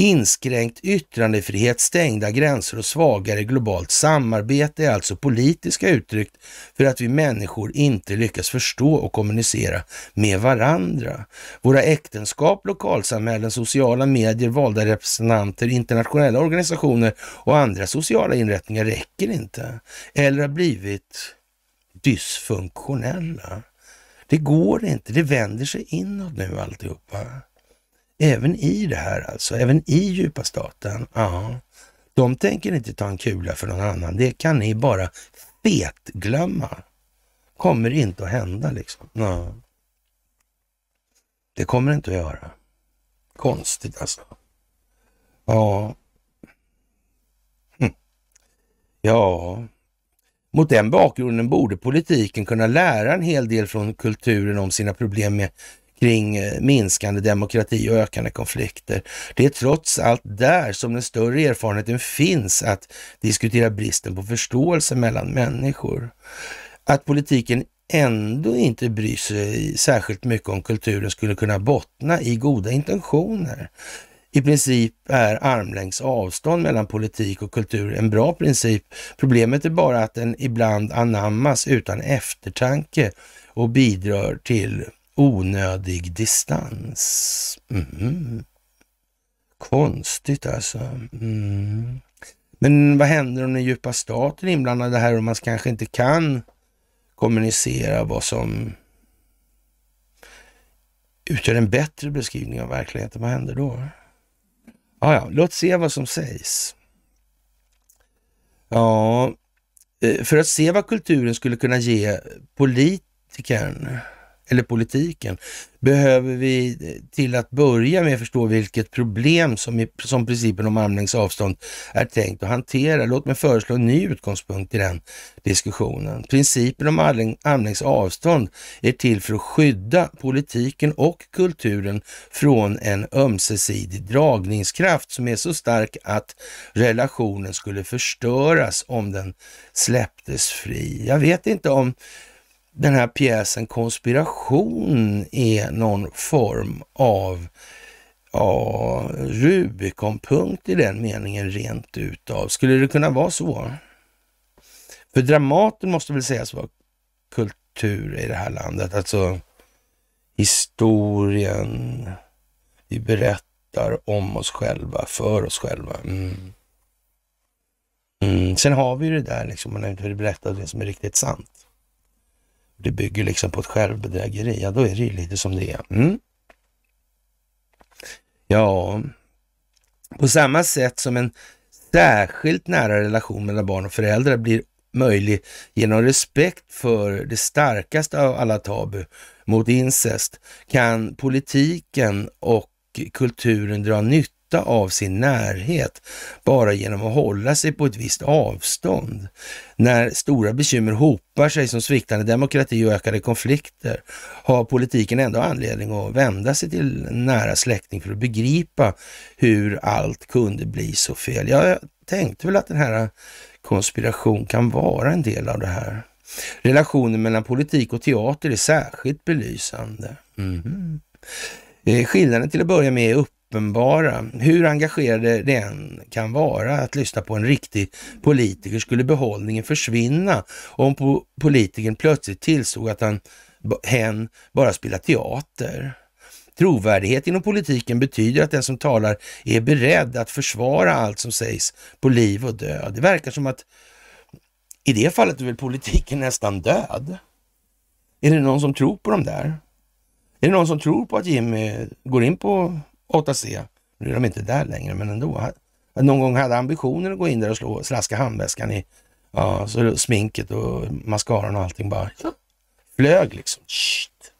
A: Inskränkt yttrandefrihet, stängda gränser och svagare globalt samarbete är alltså politiska uttryck för att vi människor inte lyckas förstå och kommunicera med varandra. Våra äktenskap, lokalsamhällen, sociala medier, valda representanter, internationella organisationer och andra sociala inrättningar räcker inte eller har blivit dysfunktionella. Det går inte, det vänder sig inåt nu alltihopa. Även i det här alltså, även i djupa staten. Ja, de tänker inte ta en kula för någon annan. Det kan ni bara fetglömma. Kommer inte att hända liksom. Ja. Det kommer inte att göra. Konstigt alltså. Ja. Hm. Ja. Mot den bakgrunden borde politiken kunna lära en hel del från kulturen om sina problem med kring eh, minskande demokrati och ökande konflikter. Det är trots allt där som den större erfarenheten finns att diskutera bristen på förståelse mellan människor. Att politiken ändå inte bryr sig särskilt mycket om kulturen skulle kunna bottna i goda intentioner. I princip är armlängds avstånd mellan politik och kultur en bra princip. Problemet är bara att den ibland anammas utan eftertanke och bidrar till onödig distans. Mm. Konstigt alltså. Mm. Men vad händer om den djupa staten är inblandad här och man kanske inte kan kommunicera vad som utgör en bättre beskrivning av verkligheten? Vad händer då? Ah, ja, låt se vad som sägs. Ja, eh, för att se vad kulturen skulle kunna ge politikern eller politiken, behöver vi till att börja med förstå vilket problem som, i, som principen om armlängds avstånd är tänkt att hantera. Låt mig föreslå en ny utgångspunkt i den diskussionen. Principen om armlängds avstånd är till för att skydda politiken och kulturen från en ömsesidig dragningskraft som är så stark att relationen skulle förstöras om den släpptes fri. Jag vet inte om den här pjäsen Konspiration är någon form av ja, Rubikonpunkt i den meningen rent utav. Skulle det kunna vara så? För Dramaten måste väl sägas vara kultur i det här landet, alltså historien. Vi berättar om oss själva, för oss själva. Mm. Mm. Sen har vi det där liksom, man har inte berättat det som är riktigt sant det bygger liksom på ett självbedrägeri, ja då är det ju lite som det är. Mm. Ja, på samma sätt som en särskilt nära relation mellan barn och föräldrar blir möjlig genom respekt för det starkaste av alla tabu mot incest kan politiken och kulturen dra nytta nytta av sin närhet bara genom att hålla sig på ett visst avstånd. När stora bekymmer hopar sig som sviktande demokrati och ökade konflikter har politiken ändå anledning att vända sig till nära släkting för att begripa hur allt kunde bli så fel. Jag tänkte väl att den här konspiration kan vara en del av det här. Relationen mellan politik och teater är särskilt belysande. Mm. Eh, skillnaden till att börja med är upp uppenbara. Hur engagerade det än kan vara att lyssna på en riktig politiker skulle behållningen försvinna om po politikern plötsligt tillstod att han, hen bara spelar teater. Trovärdighet inom politiken betyder att den som talar är beredd att försvara allt som sägs på liv och död. Det verkar som att i det fallet är väl politiken nästan död. Är det någon som tror på dem där? Är det någon som tror på att Jimmy går in på 8C. Nu är de inte där längre, men ändå. Någon gång hade ambitionen att gå in där och slå, slaska handväskan i ja, så sminket och mascaran och allting bara flög liksom. Shit.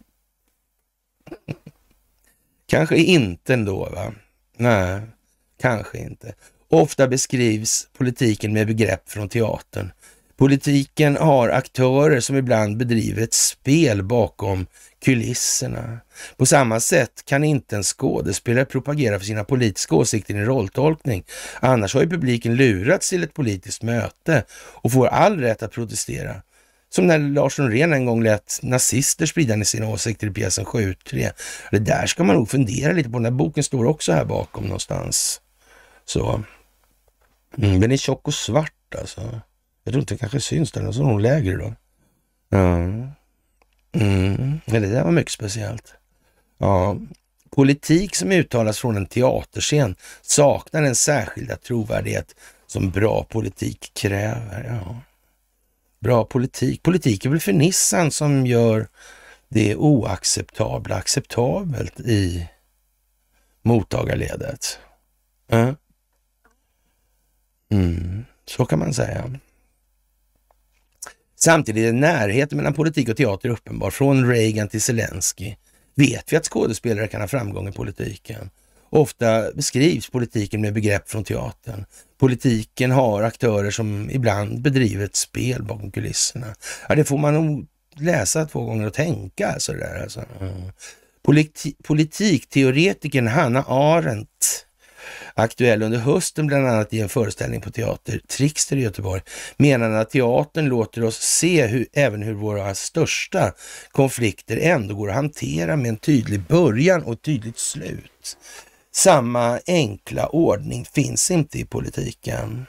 A: kanske inte ändå, va? Nej, kanske inte. Ofta beskrivs politiken med begrepp från teatern. Politiken har aktörer som ibland bedriver ett spel bakom kulisserna. På samma sätt kan inte en skådespelare propagera för sina politiska åsikter i rolltolkning. Annars har ju publiken lurats till ett politiskt möte och får all rätt att protestera. Som när Lars Norén en gång lät nazister sprida sina åsikter i pjäsen 7.3. Det där ska man nog fundera lite på. Den där boken står också här bakom någonstans. Så. Mm, den är tjock och svart alltså. Jag tror inte det kanske syns där, så hon lägre då. Mm. Mm. det där var mycket speciellt. Ja. Politik som uttalas från en teaterscen saknar den särskilda trovärdighet som bra politik kräver. Ja. Bra politik. Politik är väl förnissan som gör det oacceptabla acceptabelt i mottagarledet. Mm. Så kan man säga. Samtidigt är närheten mellan politik och teater uppenbar. Från Reagan till Zelensky vet vi att skådespelare kan ha framgång i politiken. Ofta beskrivs politiken med begrepp från teatern. Politiken har aktörer som ibland bedriver ett spel bakom kulisserna. Ja, det får man nog läsa två gånger och tänka. Alltså där, alltså. Mm. Politi politikteoretikern Hanna Arendt aktuell under hösten, bland annat i en föreställning på Teater Trickster i Göteborg, menade att teatern låter oss se hur, även hur våra största konflikter ändå går att hantera med en tydlig början och ett tydligt slut. Samma enkla ordning finns inte i politiken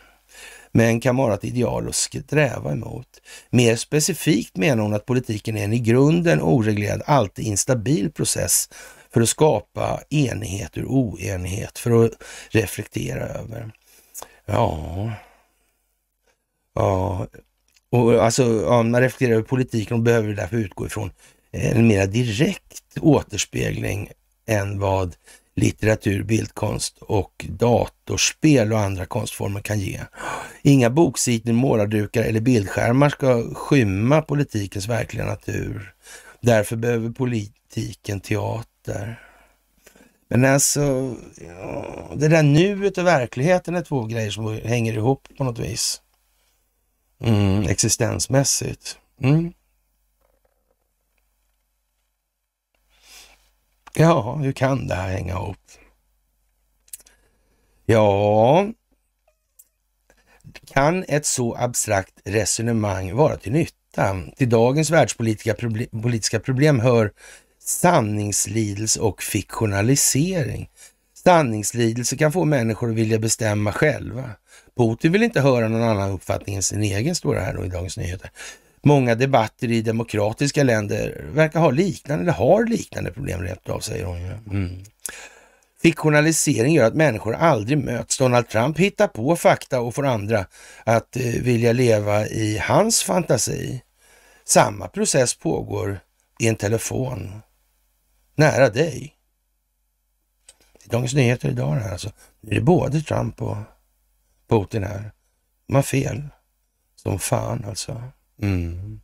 A: men kan vara ett ideal att sträva emot. Mer specifikt menar hon att politiken är en i grunden oreglerad, alltid instabil process för att skapa enighet ur oenighet, för att reflektera över. Ja, ja, och alltså ja, man reflekterar över politiken och behöver därför utgå ifrån eh, en mera direkt återspegling än vad litteratur, bildkonst och datorspel och andra konstformer kan ge. Inga boksidor, målardukar eller bildskärmar ska skymma politikens verkliga natur. Därför behöver politiken teater där. Men alltså, ja, det där nuet och verkligheten är två grejer som hänger ihop på något vis. Mm, existensmässigt. Mm. Ja, hur kan det här hänga ihop? Ja, kan ett så abstrakt resonemang vara till nytta? Till dagens världspolitiska proble politiska problem hör sanningslidelse och fiktionalisering. Sanningslidelse kan få människor att vilja bestämma själva. Putin vill inte höra någon annan uppfattning än sin egen, står det här då i Dagens Nyheter. Många debatter i demokratiska länder verkar ha liknande, eller har liknande problem rent av, säger hon. Mm. Fiktionalisering gör att människor aldrig möts. Donald Trump hittar på fakta och får andra att eh, vilja leva i hans fantasi. Samma process pågår i en telefon nära dig. Det är Dagens Nyheter idag det här alltså. Det är både Trump och Putin här. De har fel. Som fan alltså. Mm.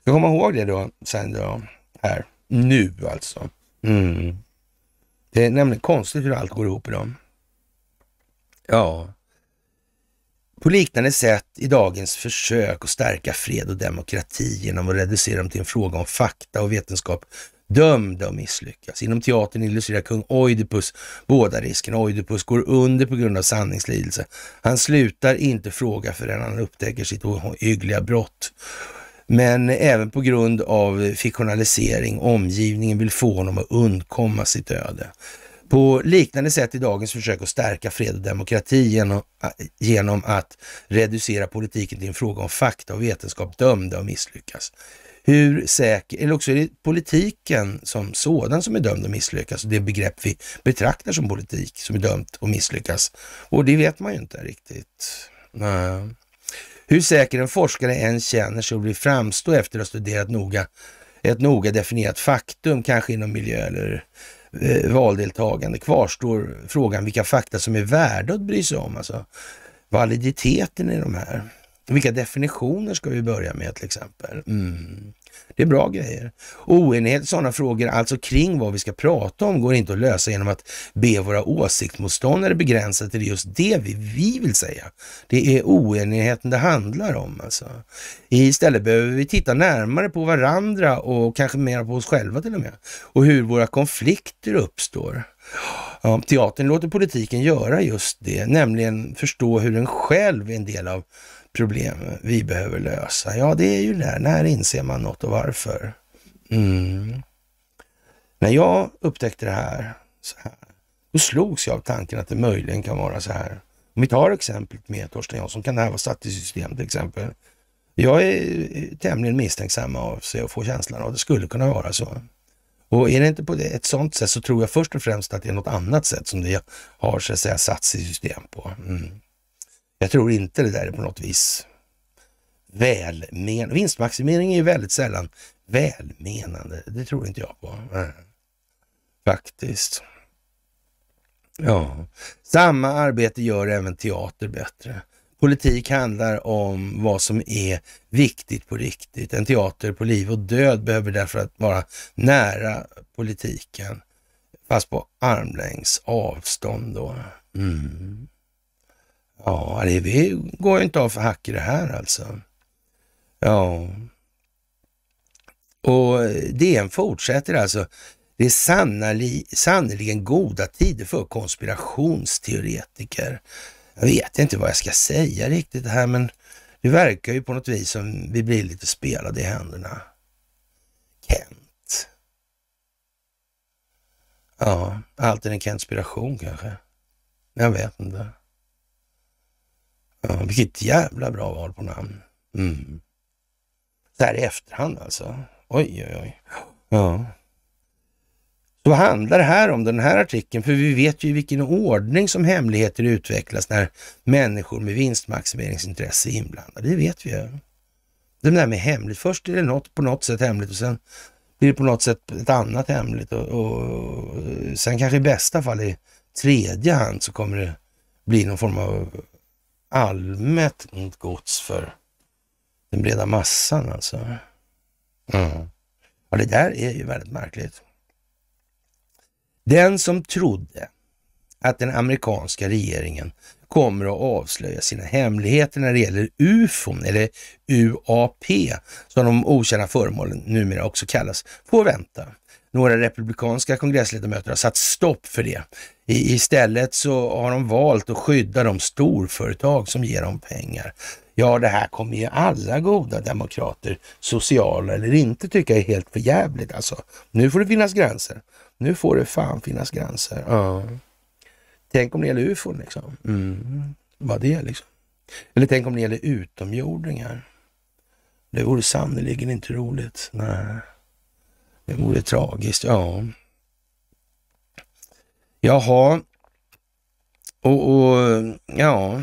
A: Ska komma ihåg det då sen då. Här. Nu alltså. Mm. Det är nämligen konstigt hur allt går ihop i idag. Ja. På liknande sätt i dagens försök att stärka fred och demokrati genom att reducera dem till en fråga om fakta och vetenskap dömda att misslyckas. Inom teatern illustrerar kung Oidipus båda riskerna. Oidipus går under på grund av sanningslidelse. Han slutar inte fråga förrän han upptäcker sitt ohyggliga brott. Men även på grund av fiktionalisering, omgivningen vill få honom att undkomma sitt öde. På liknande sätt i dagens försök att stärka fred och demokrati genom, genom att reducera politiken till en fråga om fakta och vetenskap dömda att misslyckas hur säker, eller också är det politiken som sådan som är dömd att misslyckas. Det begrepp vi betraktar som politik som är dömt att misslyckas. Och det vet man ju inte riktigt. Nej. Hur säker en forskare än känner sig och blir framstå efter att ha studerat noga ett noga definierat faktum, kanske inom miljö eller eh, valdeltagande, kvarstår frågan vilka fakta som är värda att bry sig om. Alltså validiteten i de här. Vilka definitioner ska vi börja med till exempel? Mm. Det är bra grejer. Oenighet i sådana frågor, alltså kring vad vi ska prata om, går inte att lösa genom att be våra åsiktsmotståndare begränsa till just det vi, vill säga. Det är oenigheten det handlar om alltså. Istället behöver vi titta närmare på varandra och kanske mer på oss själva till och med och hur våra konflikter uppstår. Ja, teatern låter politiken göra just det, nämligen förstå hur den själv är en del av problem vi behöver lösa? Ja, det är ju det. Här. När inser man något och varför? Mm. När jag upptäckte det här, så här, då slogs jag av tanken att det möjligen kan vara så här. Om vi tar exemplet med Torsten Jansson, kan det här vara satt i system till exempel? Jag är tämligen misstänksam av sig och får känslan av att det skulle kunna vara så. Och är det inte på ett sånt sätt så tror jag först och främst att det är något annat sätt som det har så att säga satts i system på. Mm. Jag tror inte det där är på något vis välmenande. Vinstmaximering är ju väldigt sällan välmenande. Det tror inte jag på. Faktiskt. Ja, samma arbete gör även teater bättre. Politik handlar om vad som är viktigt på riktigt. En teater på liv och död behöver därför att vara nära politiken, fast på armlängds avstånd då. Mm. Ja, det vi går ju inte av för hack i det här alltså. Ja. Och eh, DN fortsätter alltså. Det är sannerligen goda tider för konspirationsteoretiker. Jag vet inte vad jag ska säga riktigt här, men det verkar ju på något vis som vi blir lite spelade i händerna. Kent. Ja, allt är en kentspiration kanske. Jag vet inte. Ja, vilket jävla bra val på namn. Mm. Så här i efterhand alltså. Oj, oj, oj. Ja. Så vad handlar det här om, den här artikeln? För vi vet ju i vilken ordning som hemligheter utvecklas när människor med vinstmaximeringsintresse är inblandade. Det vet vi ju. Det där med hemligt. Först är det något, på något sätt hemligt och sen blir det på något sätt ett annat hemligt och, och sen kanske i bästa fall i tredje hand så kommer det bli någon form av allmänt gods för den breda massan alltså. Mm. Ja, det där är ju väldigt märkligt. Den som trodde att den amerikanska regeringen kommer att avslöja sina hemligheter när det gäller UFON eller UAP som de okända föremålen numera också kallas, får vänta. Några republikanska kongressledamöter har satt stopp för det istället så har de valt att skydda de storföretag som ger dem pengar. Ja, det här kommer ju alla goda demokrater, sociala eller inte, tycka är helt förjävligt alltså. Nu får det finnas gränser. Nu får det fan finnas gränser. Ja. Tänk om det gäller ufon liksom. Mm. Vad det är liksom. Eller tänk om det gäller utomjordingar. Det vore sannerligen inte roligt. Nej. Det vore tragiskt. Ja. Jaha, och, och ja,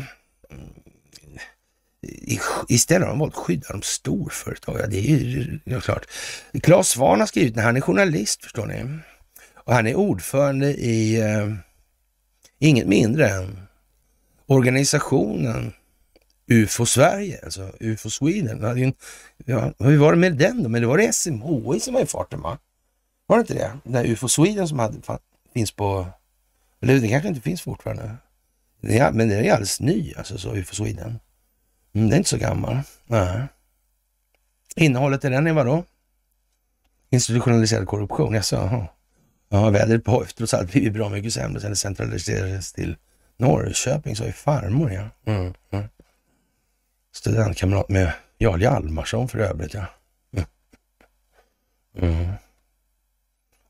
A: istället har de valt att skydda de storföretag. Ja, det är ju ja, klart. Claes Svahn har skrivit, den. han är journalist förstår ni. Och han är ordförande i eh, inget mindre än organisationen UFO Sverige, alltså UFO Sweden. En, ja, hur var det med den då? Men det var det SMHI som var i farten va? Var det inte det? Den där UFO Sweden som hade, fann, finns på eller det kanske inte finns fortfarande. Det är, men den är alldeles ny, alltså, så UFO Sweden. Mm, den är inte så gammal. Nej. Innehållet i den är vadå? Institutionaliserad korruption, jaså? Aha. Ja, vädret på har trots allt blivit bra mycket sämre sen det centraliserades till Norrköping, sa ju farmor ja. Mm. mm. Studentkamrat med Jarl Hjalmarsson för övrigt ja. Mm. mm.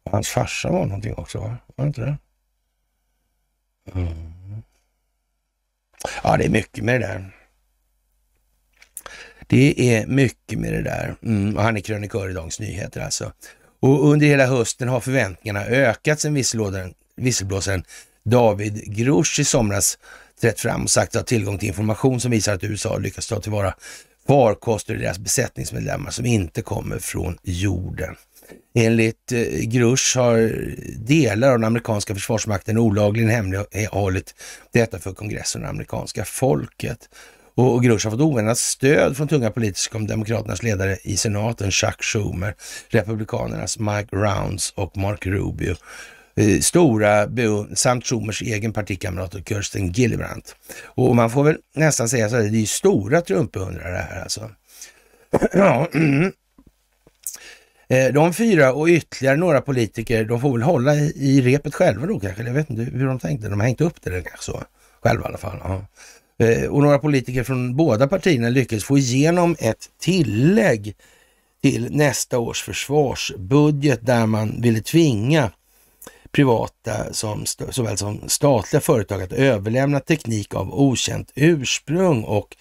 A: Hans farsa var någonting också, va? Var det inte det? Mm. Ja, det är mycket med det där. Det är mycket med det där. Mm. han är krönikör i Dagens Nyheter alltså. Och under hela hösten har förväntningarna ökat sen visselblåsaren David Grush i somras trätt fram och sagt att tillgång till information som visar att USA lyckats ta tillvara farkoster i deras besättningsmedlemmar som inte kommer från jorden. Enligt eh, Grush har delar av den amerikanska försvarsmakten olagligen hemlighållit detta för kongressen och det amerikanska folket. Och Grush har fått oväntat stöd från tunga politiker som demokraternas ledare i senaten Chuck Schumer, republikanernas Mike Rounds och Mark Rubio eh, stora samt Schumers egen partikamrat och Kirsten Gillibrand. Och man får väl nästan säga så här, det är ju stora trump det här alltså. Ja, mm. Eh, de fyra och ytterligare några politiker, de får väl hålla i repet själva då kanske. Jag vet inte hur de tänkte. De har hängt upp det kanske så. Själva i alla fall. Ja. Eh, och några politiker från båda partierna lyckades få igenom ett tillägg till nästa års försvarsbudget där man ville tvinga privata som, såväl som statliga företag att överlämna teknik av okänt ursprung och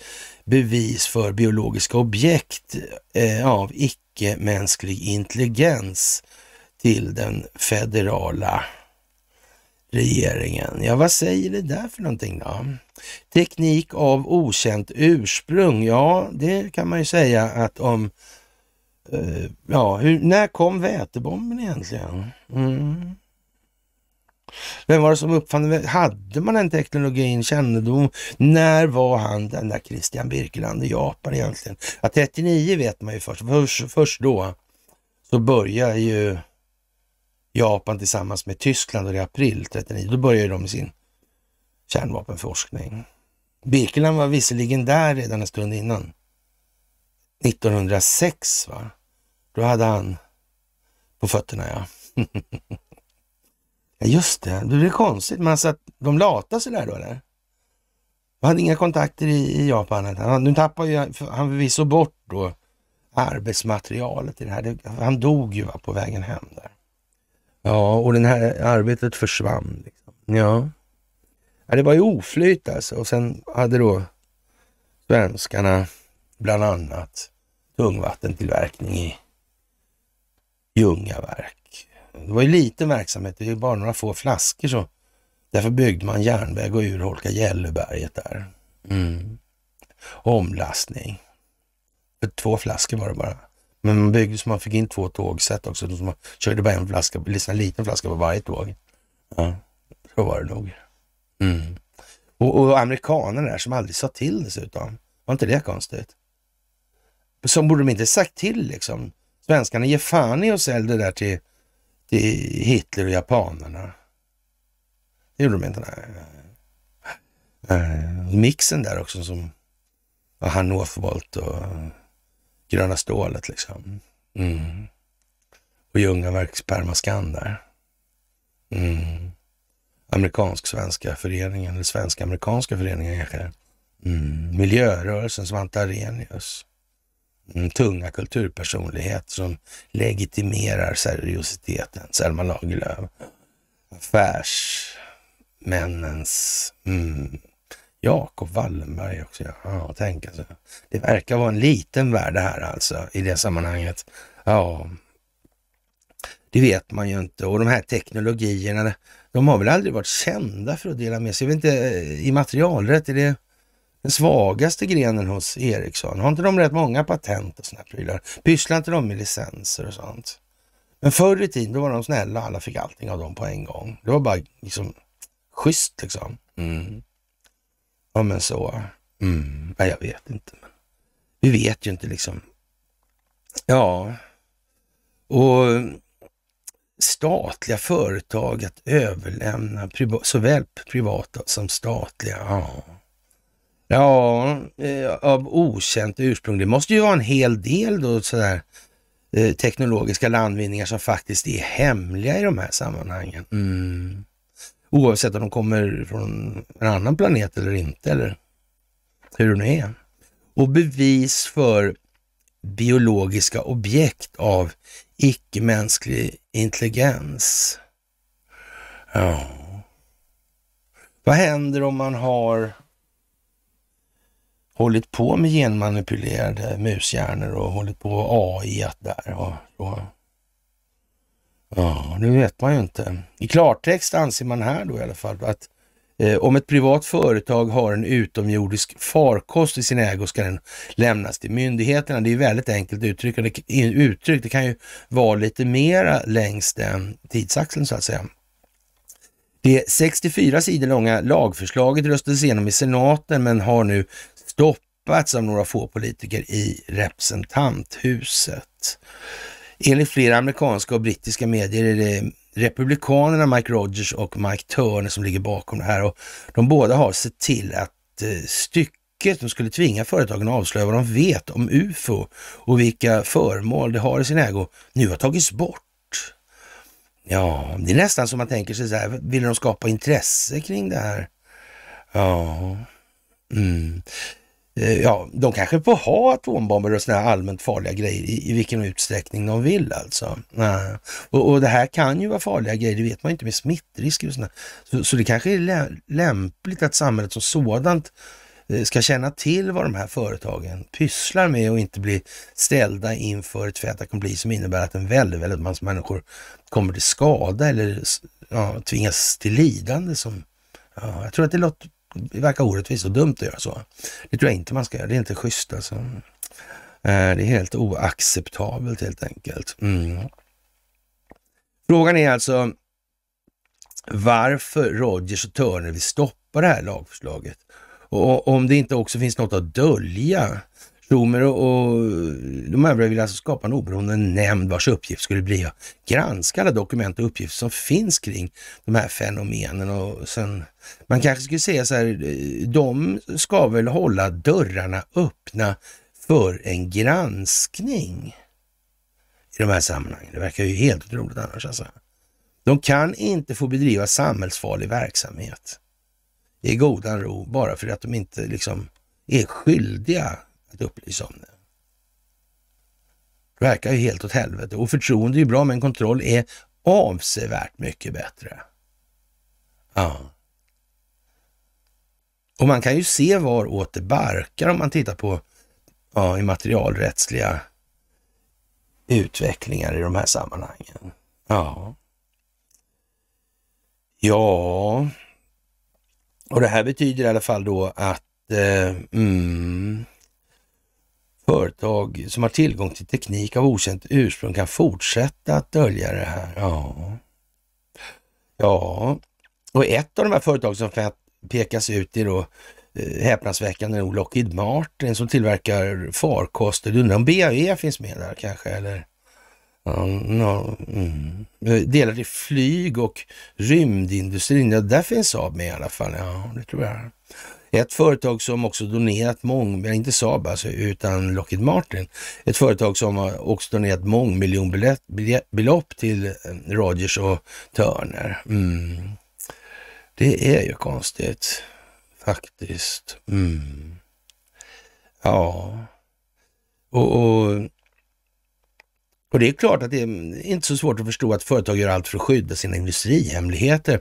A: bevis för biologiska objekt eh, av icke-mänsklig intelligens till den federala regeringen. Ja, vad säger det där för någonting då? Teknik av okänt ursprung. Ja, det kan man ju säga att om... Eh, ja, hur, när kom vätebomben egentligen? Mm. Vem var det som uppfann den? Hade man den teknologin, kännedom? När var han den där Christian Birkeland i Japan egentligen? Ja, 39 vet man ju först. Först, först då så börjar ju Japan tillsammans med Tyskland och i april 39, då börjar de sin kärnvapenforskning. Birkeland var visserligen där redan en stund innan. 1906 va? Då hade han på fötterna ja. Ja, just det, det blir konstigt. Man satt, alltså de lata sig där då eller? Man hade inga kontakter i, i Japan. Han, nu tappar ju han förvisso bort då arbetsmaterialet i det här. Det, han dog ju på vägen hem där. Ja, och det här arbetet försvann. Liksom. Ja. ja. det var ju oflyt alltså. Och sen hade då svenskarna bland annat tungvattentillverkning i Ljungaverk. Det var ju liten verksamhet, det är bara några få flaskor så. Därför byggde man järnväg och urholkade Gällöberget där. Mm. Omlastning. För två flaskor var det bara. Men man byggde så man fick in två tågsätt också. Så man körde bara en flaska, liksom en liten flaska på varje tåg. Ja, så var det nog. Mm. Och, och amerikanerna där som aldrig sa till dessutom. Var inte det konstigt? Som borde de inte sagt till liksom. Svenskarna ger fan i att sälja det där till till Hitler och japanerna. Det gjorde de inte. Nej. mixen där också som var Hannovervolt och Gröna stålet liksom. Mm. Och Ljungaverks Permaskan där. Mm. Amerikansk-svenska föreningen, eller svenska-amerikanska föreningen kanske. Mm. Miljörörelsen, Svante Arrhenius. Mm, tunga kulturpersonlighet som legitimerar seriositeten. Selma Lagerlöf. Affärsmännens... Mm. Jakob Wallenberg också, ja. ja tänk alltså. Det verkar vara en liten värld det här alltså, i det sammanhanget. Ja, det vet man ju inte. Och de här teknologierna, de har väl aldrig varit kända för att dela med sig? Jag vet inte, eh, immaterialrätt, är det den svagaste grenen hos Ericsson. Har inte de rätt många patent och sådana prylar? Pysslar inte de med licenser och sånt? Men förr i tiden då var de snälla och alla fick allting av dem på en gång. Det var bara liksom schysst liksom. Mm. Ja men så. Mm. Ja, jag vet inte. Men vi vet ju inte liksom. Ja. Och statliga företag att överlämna priva såväl privata som statliga. Ja. Ja, eh, av okänt ursprung. Det måste ju vara en hel del då sådär eh, teknologiska landvinningar som faktiskt är hemliga i de här sammanhangen. Mm. Oavsett om de kommer från en annan planet eller inte, eller hur det nu är. Och bevis för biologiska objekt av icke-mänsklig intelligens. Ja. Vad händer om man har hållit på med genmanipulerade mushjärnor och hållit på AI där och, och Ja, nu vet man ju inte. I klartext anser man här då i alla fall att eh, om ett privat företag har en utomjordisk farkost i sin ägo ska den lämnas till myndigheterna. Det är väldigt enkelt uttryck, det, uttryck. Det kan ju vara lite mera längs den tidsaxeln så att säga. Det 64 sidor långa lagförslaget röstades igenom i senaten men har nu stoppats av några få politiker i representanthuset. Enligt flera amerikanska och brittiska medier är det republikanerna Mike Rogers och Mike Turner som ligger bakom det här och de båda har sett till att eh, stycket som skulle tvinga företagen att avslöja vad de vet om UFO och vilka föremål det har i sin ägo nu har tagits bort. Ja, det är nästan som man tänker sig så här, vill de skapa intresse kring det här? Ja. Mm. Eh, ja, de kanske får ha atombomber och sådana här allmänt farliga grejer i, i vilken utsträckning de vill alltså. Ja. Och, och, det här kan ju vara farliga grejer, det vet man inte med smittrisker och sådana. Så, så det kanske är lämpligt att samhället som sådant eh, ska känna till vad de här företagen pysslar med och inte bli ställda inför ett fait accompli som innebär att en väldigt, väldigt massa människor kommer till skada eller ja, tvingas till lidande. Som, ja, jag tror att det låter det verkar orättvist och dumt att göra så. Det tror jag inte man ska göra. Det är inte schysst alltså. Eh, det är helt oacceptabelt helt enkelt. Mm. Frågan är alltså varför Rogers och Turner vill stoppa det här lagförslaget. Och om det inte också finns något att dölja. Romer och, och de övriga vill alltså skapa en oberoende nämnd vars uppgift skulle bli att granska alla dokument och uppgifter som finns kring de här fenomenen. Och sen, man kanske skulle säga så här, eh, de ska väl hålla dörrarna öppna för en granskning i de här sammanhangen. Det verkar ju helt otroligt annars alltså. De kan inte få bedriva samhällsfarlig verksamhet i godan ro bara för att de inte liksom är skyldiga att upplysa om det. Det verkar ju helt åt helvete och förtroende är ju bra men kontroll är avsevärt mycket bättre. Ja. Och man kan ju se varåt det barkar om man tittar på ja, immaterialrättsliga utvecklingar i de här sammanhangen. Ja. Ja. Och det här betyder i alla fall då att eh, mm, företag som har tillgång till teknik av okänt ursprung kan fortsätta att dölja det här. Ja, ja. och ett av de här företagen som pekas ut är då eh, häpnadsväckande nog Lockheed Martin som tillverkar farkoster. Du undrar om BAE finns med där kanske? Eller? No, mm. Delar till flyg och rymdindustrin. Ja, där finns Saab med i alla fall. Ja, det tror jag. Ett företag som också donerat mång, inte Saab alltså, utan Lockheed Martin. Ett företag som har också donerat mångmiljonbelopp till eh, Rogers och Turner. Mm. Det är ju konstigt faktiskt. Mm. Ja, och, och och det är klart att det är inte så svårt att förstå att företag gör allt för att skydda sina industrihemligheter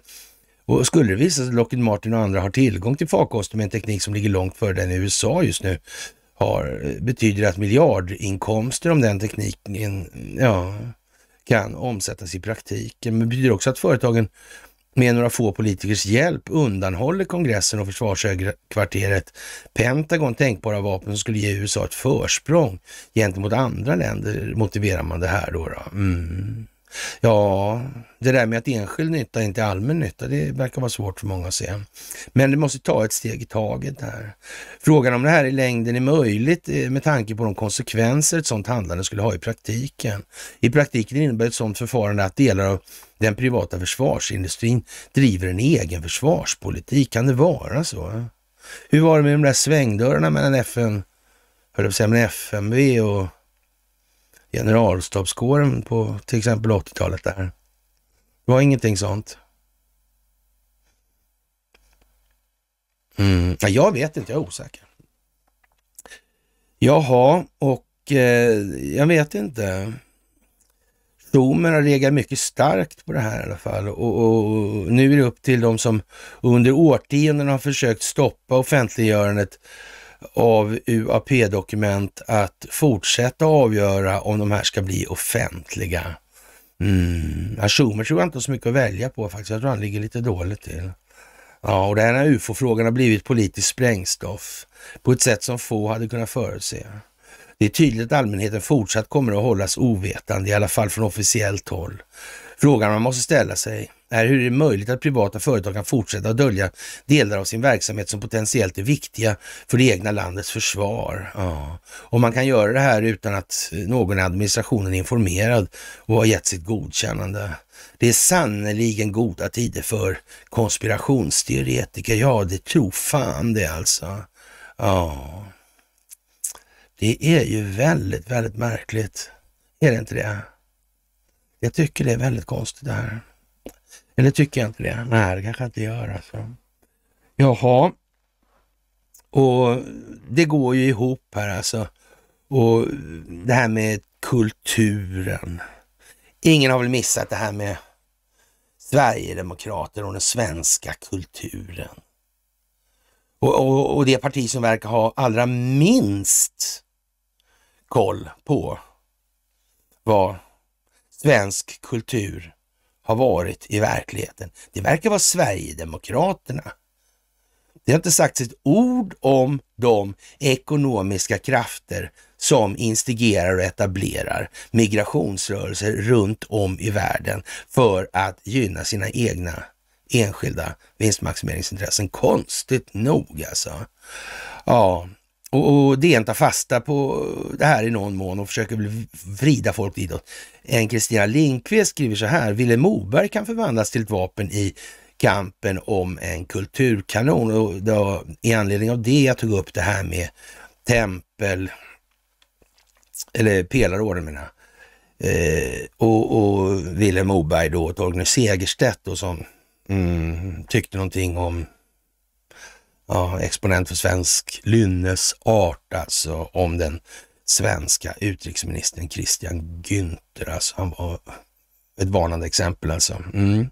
A: och skulle det visa sig att Lockheed Martin och andra har tillgång till farkoster med en teknik som ligger långt före den i USA just nu, har, betyder det att miljardinkomster om den tekniken ja, kan omsättas i praktiken. Men det betyder också att företagen med några få politikers hjälp undanhåller kongressen och försvarshögkvarteret Pentagon tänkbara vapen som skulle ge USA ett försprång gentemot andra länder, motiverar man det här då. då. Mm. Ja, det där med att enskild nytta inte är allmän nytta, det verkar vara svårt för många att se. Men det måste ta ett steg i taget här. Frågan om det här i längden är möjligt eh, med tanke på de konsekvenser ett sådant handlande skulle ha i praktiken. I praktiken innebär ett sådant förfarande att delar av den privata försvarsindustrin driver en egen försvarspolitik. Kan det vara så? Hur var det med de där svängdörrarna mellan FN, höll jag på att säga, FMV och generalstabskåren på till exempel 80-talet. Det, det var ingenting sånt. Mm. Ja, jag vet inte, jag är osäker. Jaha, och eh, jag vet inte. Domen har legat mycket starkt på det här i alla fall och, och, nu är det upp till de som under årtionden har försökt stoppa offentliggörandet av UAP-dokument att fortsätta avgöra om de här ska bli offentliga. Mm. Schumer tror jag inte har så mycket att välja på faktiskt. Jag tror han ligger lite dåligt till. Ja, och den här ufo-frågan har blivit politiskt sprängstoff på ett sätt som få hade kunnat förutse. Det är tydligt att allmänheten fortsatt kommer att hållas ovetande, i alla fall från officiellt håll. Frågan man måste ställa sig, är hur det är möjligt att privata företag kan fortsätta att dölja delar av sin verksamhet som potentiellt är viktiga för det egna landets försvar. Ja. Och man kan göra det här utan att någon i administrationen är informerad och har gett sitt godkännande. Det är sannerligen goda tider för konspirationsteoretiker. Ja, det tror fan det alltså. Ja, det är ju väldigt, väldigt märkligt. Är det inte det? Jag tycker det är väldigt konstigt det här. Eller tycker jag inte det? Nej, det kanske jag inte gör alltså. Jaha. Och det går ju ihop här alltså. Och det här med kulturen. Ingen har väl missat det här med Sverigedemokrater och den svenska kulturen. Och, och, och, det parti som verkar ha allra minst koll på vad svensk kultur har varit i verkligheten. Det verkar vara Sverigedemokraterna. Det har inte sagts ett ord om de ekonomiska krafter som instigerar och etablerar migrationsrörelser runt om i världen för att gynna sina egna enskilda vinstmaximeringsintressen. Konstigt nog alltså. Ja, och, och DN tar fasta på det här i någon mån och försöker vrida folk ditåt. En Kristina Lindqvist skriver så här, Ville Moberg kan förvandlas till ett vapen i kampen om en kulturkanon. Och då, I anledning av det jag tog upp det här med tempel, eller pelarorden menar jag. Eh, och, och Vilhelm Moberg då, Torgny Segerstedt då, som mm, tyckte någonting om Ja, exponent för svensk lynnesart alltså, om den svenska utrikesministern Christian Günther. Alltså, han var ett varnande exempel alltså. Mm.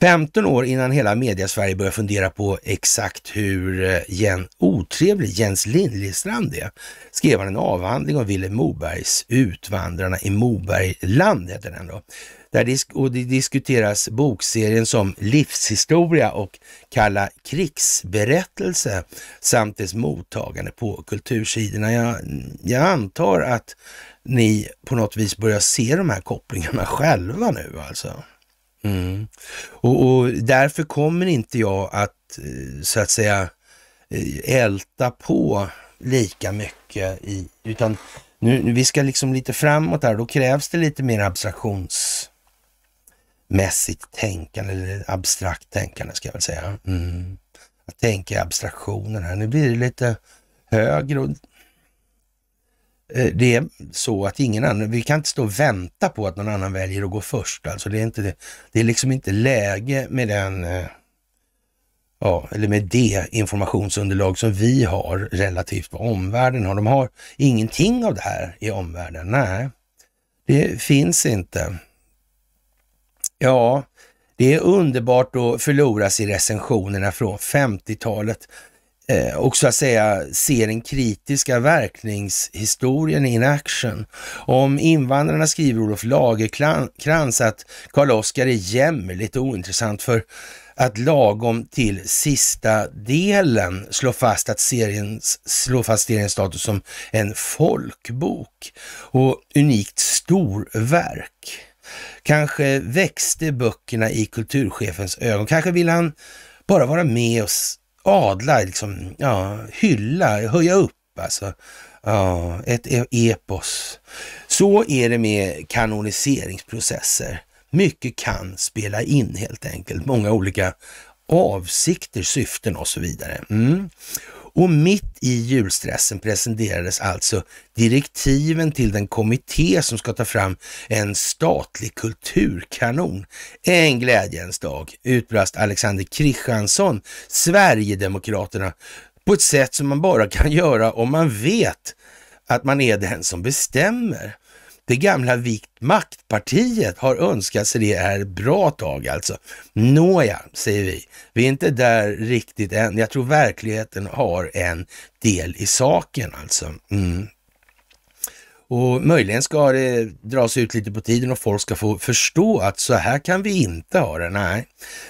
A: 15 år innan hela media-Sverige börjar fundera på exakt hur eh, Jen, otrevlig Jens Lindlistrand är, skrev han en avhandling om Vilhelm Mobergs Utvandrarna i Mobergland, heter den då. Där disk och det diskuteras bokserien som livshistoria och kalla krigsberättelse samt dess mottagande på kultursidorna. Jag, jag antar att ni på något vis börjar se de här kopplingarna själva nu alltså. Mm. Och, och, därför kommer inte jag att eh, så att säga eh, älta på lika mycket i, utan nu, vi ska liksom lite framåt här, då krävs det lite mer abstraktions mässigt tänkande, eller abstrakt tänkande ska jag väl säga. Mm. Att tänka i abstraktioner här. Nu blir det lite högre och eh, det är så att ingen annan, vi kan inte stå och vänta på att någon annan väljer att gå först. Alltså det är inte det. Det är liksom inte läge med den, eh, ja, eller med det informationsunderlag som vi har relativt vad omvärlden har. De har ingenting av det här i omvärlden. Nej, det finns inte. Ja, det är underbart att förloras i recensionerna från 50-talet eh, och så att säga se den kritiska verkningshistorien in action. Om invandrarna skriver Olof Lagerkrans att Karl Oskar är jämmerligt ointressant för att lagom till sista delen slå fast, att serien, slå fast seriens status som en folkbok och unikt storverk. Kanske växte böckerna i kulturchefens ögon. Kanske ville han bara vara med och adla, liksom, ja, hylla, höja upp alltså. Ja, ett e-, epos. Så är det med kanoniseringsprocesser. Mycket kan spela in helt enkelt. Många olika avsikter, syften och så vidare. Mm. Och mitt i julstressen presenterades alltså direktiven till den kommitté som ska ta fram en statlig kulturkanon. En glädjens dag, utbrast Alexander Kristiansson, Sverigedemokraterna, på ett sätt som man bara kan göra om man vet att man är den som bestämmer det gamla Vikt maktpartiet har önskat sig det här ett bra tag alltså. Nåja, säger vi. Vi är inte där riktigt än. Jag tror verkligheten har en del i saken alltså. Mm. Och möjligen ska det dras ut lite på tiden och folk ska få förstå att så här kan vi inte ha det. Nej.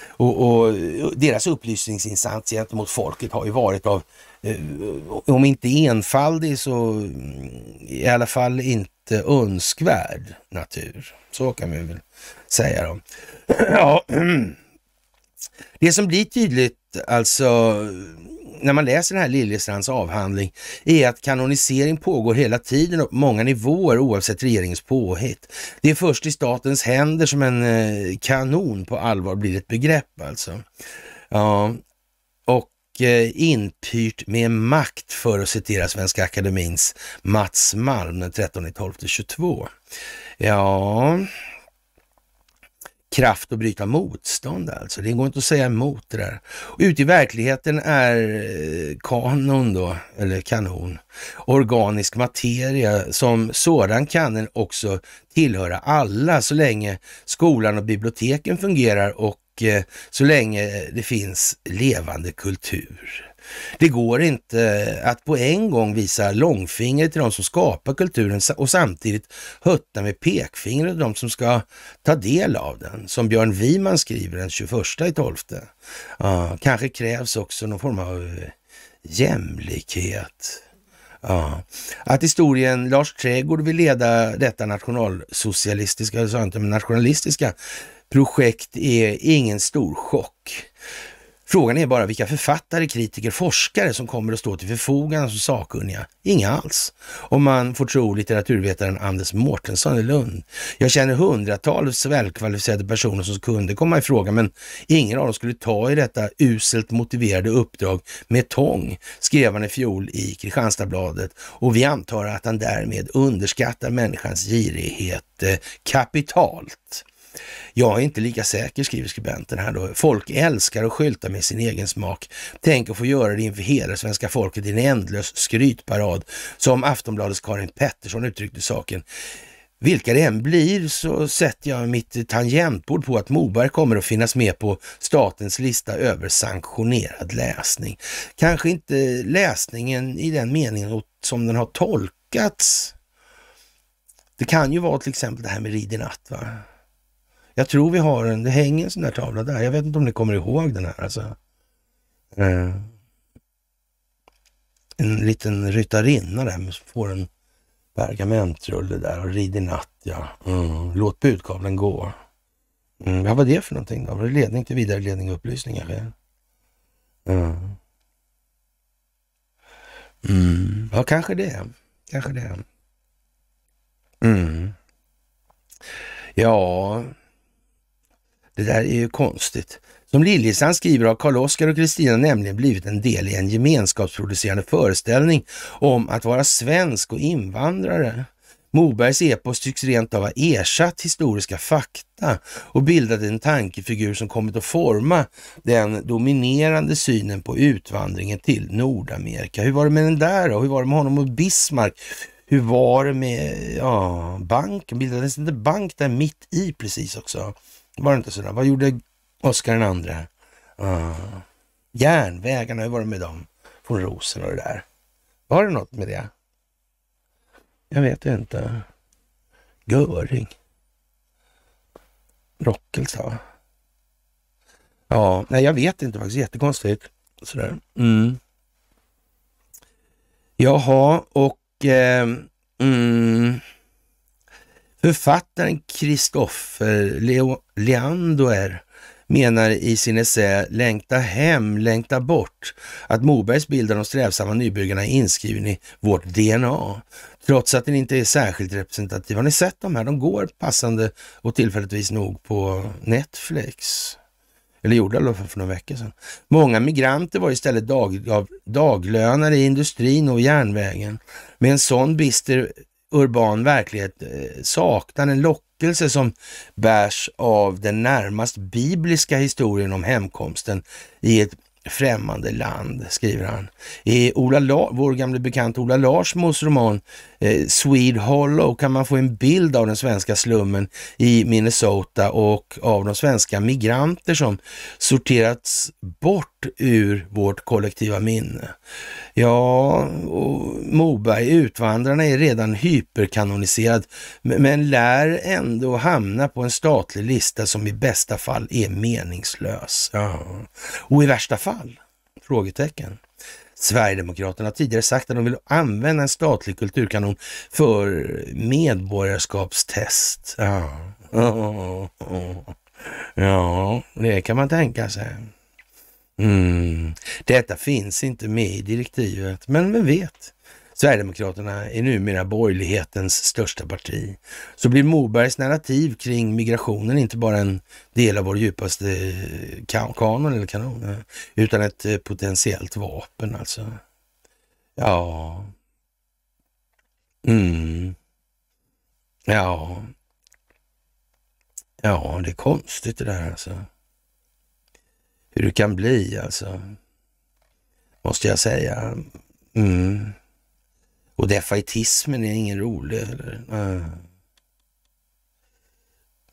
A: Och, och deras upplysningsinsats gentemot folket har ju varit av, eh, om inte enfaldig så i alla fall inte inte önskvärd natur. Så kan vi väl säga då. ja. Det som blir tydligt alltså när man läser den här Liljestrands avhandling är att kanonisering pågår hela tiden och på många nivåer oavsett regeringens påhitt. Det är först i statens händer som en eh, kanon på allvar blir ett begrepp alltså. Ja, Eh, inpyrt med makt, för att citera Svenska Akademins Mats Malm den 13 22. Ja, kraft att bryta motstånd alltså. Det går inte att säga emot det där. Och ute i verkligheten är eh, kanon då, eller kanon, organisk materia. Som sådan kan den också tillhöra alla så länge skolan och biblioteken fungerar och Eh, så länge det finns levande kultur. Det går inte att på en gång visa långfingret till de som skapar kulturen och samtidigt hötta med pekfingret till de som ska ta del av den, som Björn Wiman skriver den 21 i 12. Ja, kanske krävs också någon form av eh, jämlikhet. Ja. Att historien Lars Trägård vill leda detta nationalsocialistiska, eller så nationalistiska projekt är ingen stor chock. Frågan är bara vilka författare, kritiker, forskare som kommer att stå till förfogande som sakkunniga. Inga alls, om man får tro litteraturvetaren Anders Mårtensson i Lund. Jag känner hundratals välkvalificerade personer som kunde komma i fråga, men ingen av dem skulle ta i detta uselt motiverade uppdrag med tång, skrev han i fjol i Kristianstadsbladet och vi antar att han därmed underskattar människans girighet eh, kapitalt. Jag är inte lika säker, skriver skribenten här då. Folk älskar att skylta med sin egen smak. Tänk att få göra det inför hela svenska folket i en ändlös skrytparad. Som Aftonbladets Karin Pettersson uttryckte saken. Vilka det än blir så sätter jag mitt tangentbord på att Moberg kommer att finnas med på statens lista över sanktionerad läsning. Kanske inte läsningen i den meningen som den har tolkats. Det kan ju vara till exempel det här med Rid Ridinat. Va? Jag tror vi har en, det hänger en sån där tavla där. Jag vet inte om ni kommer ihåg den här. Alltså. Eh, en liten ryttarinna där, men får en pergamentrulle där och rider natt. Ja. Mm. Låt budkavlen gå. Mm. Vad var det för någonting då? Var det ledning till vidare ledning och upplysning kanske? Mm. Mm. Ja, kanske det. Kanske det. Mm. Ja, det där är ju konstigt. Som Liljestrand skriver har Karl-Oskar och Kristina nämligen blivit en del i en gemenskapsproducerande föreställning om att vara svensk och invandrare. Mobergs epos tycks rent av ha ersatt historiska fakta och bildat en tankefigur som kommit att forma den dominerande synen på utvandringen till Nordamerika. Hur var det med den där då? Hur var det med honom och Bismarck? Hur var det med ja, banken? Bildades inte bank där mitt i precis också? Var det inte sådär? Vad gjorde Oscar den andra? Uh, järnvägarna, hur var det med dem? Von Rosen och det där. Var det något med det? Jag vet inte. Göring. Rockelse, Ja, nej jag vet inte faktiskt. Jättekonstigt. Sådär. Mm. Jaha, och eh, mm, Författaren Kristoffer Leandoer menar i sin essä Längta hem, längta bort att Mobergs bild av de strävsamma nybyggarna är inskriven i vårt DNA, trots att den inte är särskilt representativ. Har ni sett de här? De går passande och tillfälligtvis nog på Netflix. Eller gjorde i alla för några veckor sedan. Många migranter var istället dag, daglönare i industrin och järnvägen. Med en sån bister urban verklighet eh, saknar en lockelse som bärs av den närmast bibliska historien om hemkomsten i ett främmande land, skriver han. I Ola La vår gamle bekant Ola Larsmos roman eh, Swede Hollow kan man få en bild av den svenska slummen i Minnesota och av de svenska migranter som sorterats bort ur vårt kollektiva minne. Ja, och Moberg, Utvandrarna är redan hyperkanoniserad men lär ändå hamna på en statlig lista som i bästa fall är meningslös. Ja. Och i värsta fall? Frågetecken. Sverigedemokraterna har tidigare sagt att de vill använda en statlig kulturkanon för medborgarskapstest. Ja, ja, ja det kan man tänka sig. Mm. Detta finns inte med i direktivet, men vem vet? Sverigedemokraterna är numera borgerlighetens största parti. Så blir Mobergs narrativ kring migrationen inte bara en del av vår djupaste kanon eller kanon, eh, utan ett eh, potentiellt vapen alltså. Ja. Mm. Ja. Ja, det är konstigt det där alltså hur det kan bli alltså. Måste jag säga. Mm. Och defaitismen är ingen rolig eller? Ah.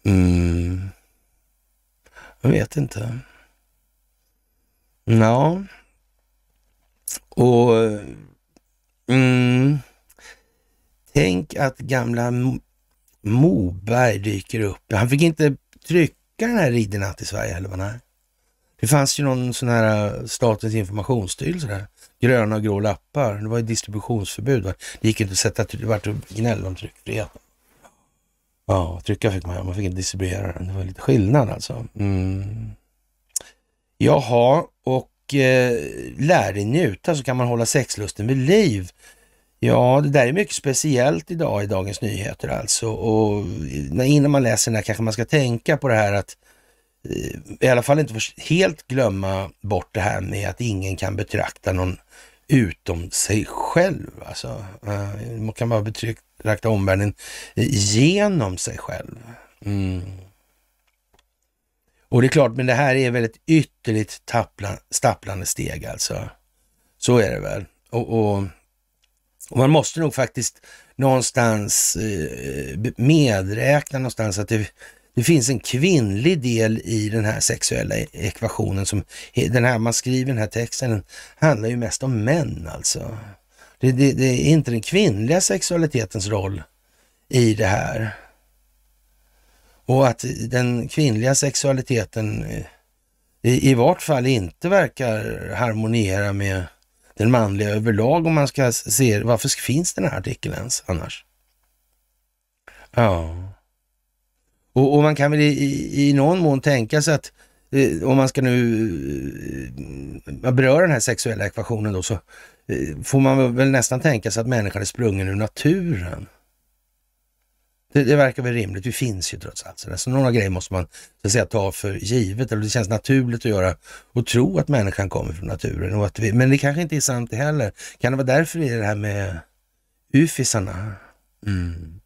A: Mm. Jag vet inte. Ja. Och mm. tänk att gamla Moberg dyker upp. Han fick inte trycka den här ridernat i Sverige heller, var han det fanns ju någon sån här eh, Statens informationsstyrelse där. Gröna och grå lappar. Det var ju distributionsförbud. Va? Det gick inte att sätta, det vart gnäll om tryckfriheten. Ja, trycka fick man Man fick inte distribuera den. Det var lite skillnad alltså. Mm. Jaha, och eh, lär dig njuta så kan man hålla sexlusten vid liv. Ja, det där är mycket speciellt idag i Dagens Nyheter alltså. Och eh, innan man läser den här kanske man ska tänka på det här att Eh, i alla fall inte helt glömma bort det här med att ingen kan betrakta någon utom sig själv. Alltså, eh, man kan bara betrakta omvärlden genom sig själv. Mm. Och det är klart, men det här är väl ett ytterligt tappla, stapplande steg alltså. Så är det väl. Och, och, och man måste nog faktiskt någonstans eh, medräkna någonstans att det det finns en kvinnlig del i den här sexuella e- ekvationen. som den här Man skriver den här texten, den handlar ju mest om män alltså. Det, det, det är inte den kvinnliga sexualitetens roll i det här. Och att den kvinnliga sexualiteten eh, i, i vart fall inte verkar harmoniera med den manliga överlag om man ska se, varför finns den här artikeln ens annars? Ja. Och, och man kan väl i, i, i, någon mån tänka sig att eh, om man ska nu eh, beröra den här sexuella ekvationen då så eh, får man väl nästan tänka sig att människan är sprungen ur naturen. Det, det, verkar väl rimligt, vi finns ju trots allt. Så några grejer måste man så att säga, ta för givet, eller det känns naturligt att göra och tro att människan kommer från naturen. Och att vi, men det kanske inte är sant det heller. Kan det vara därför det är det här med ufisarna? Mm.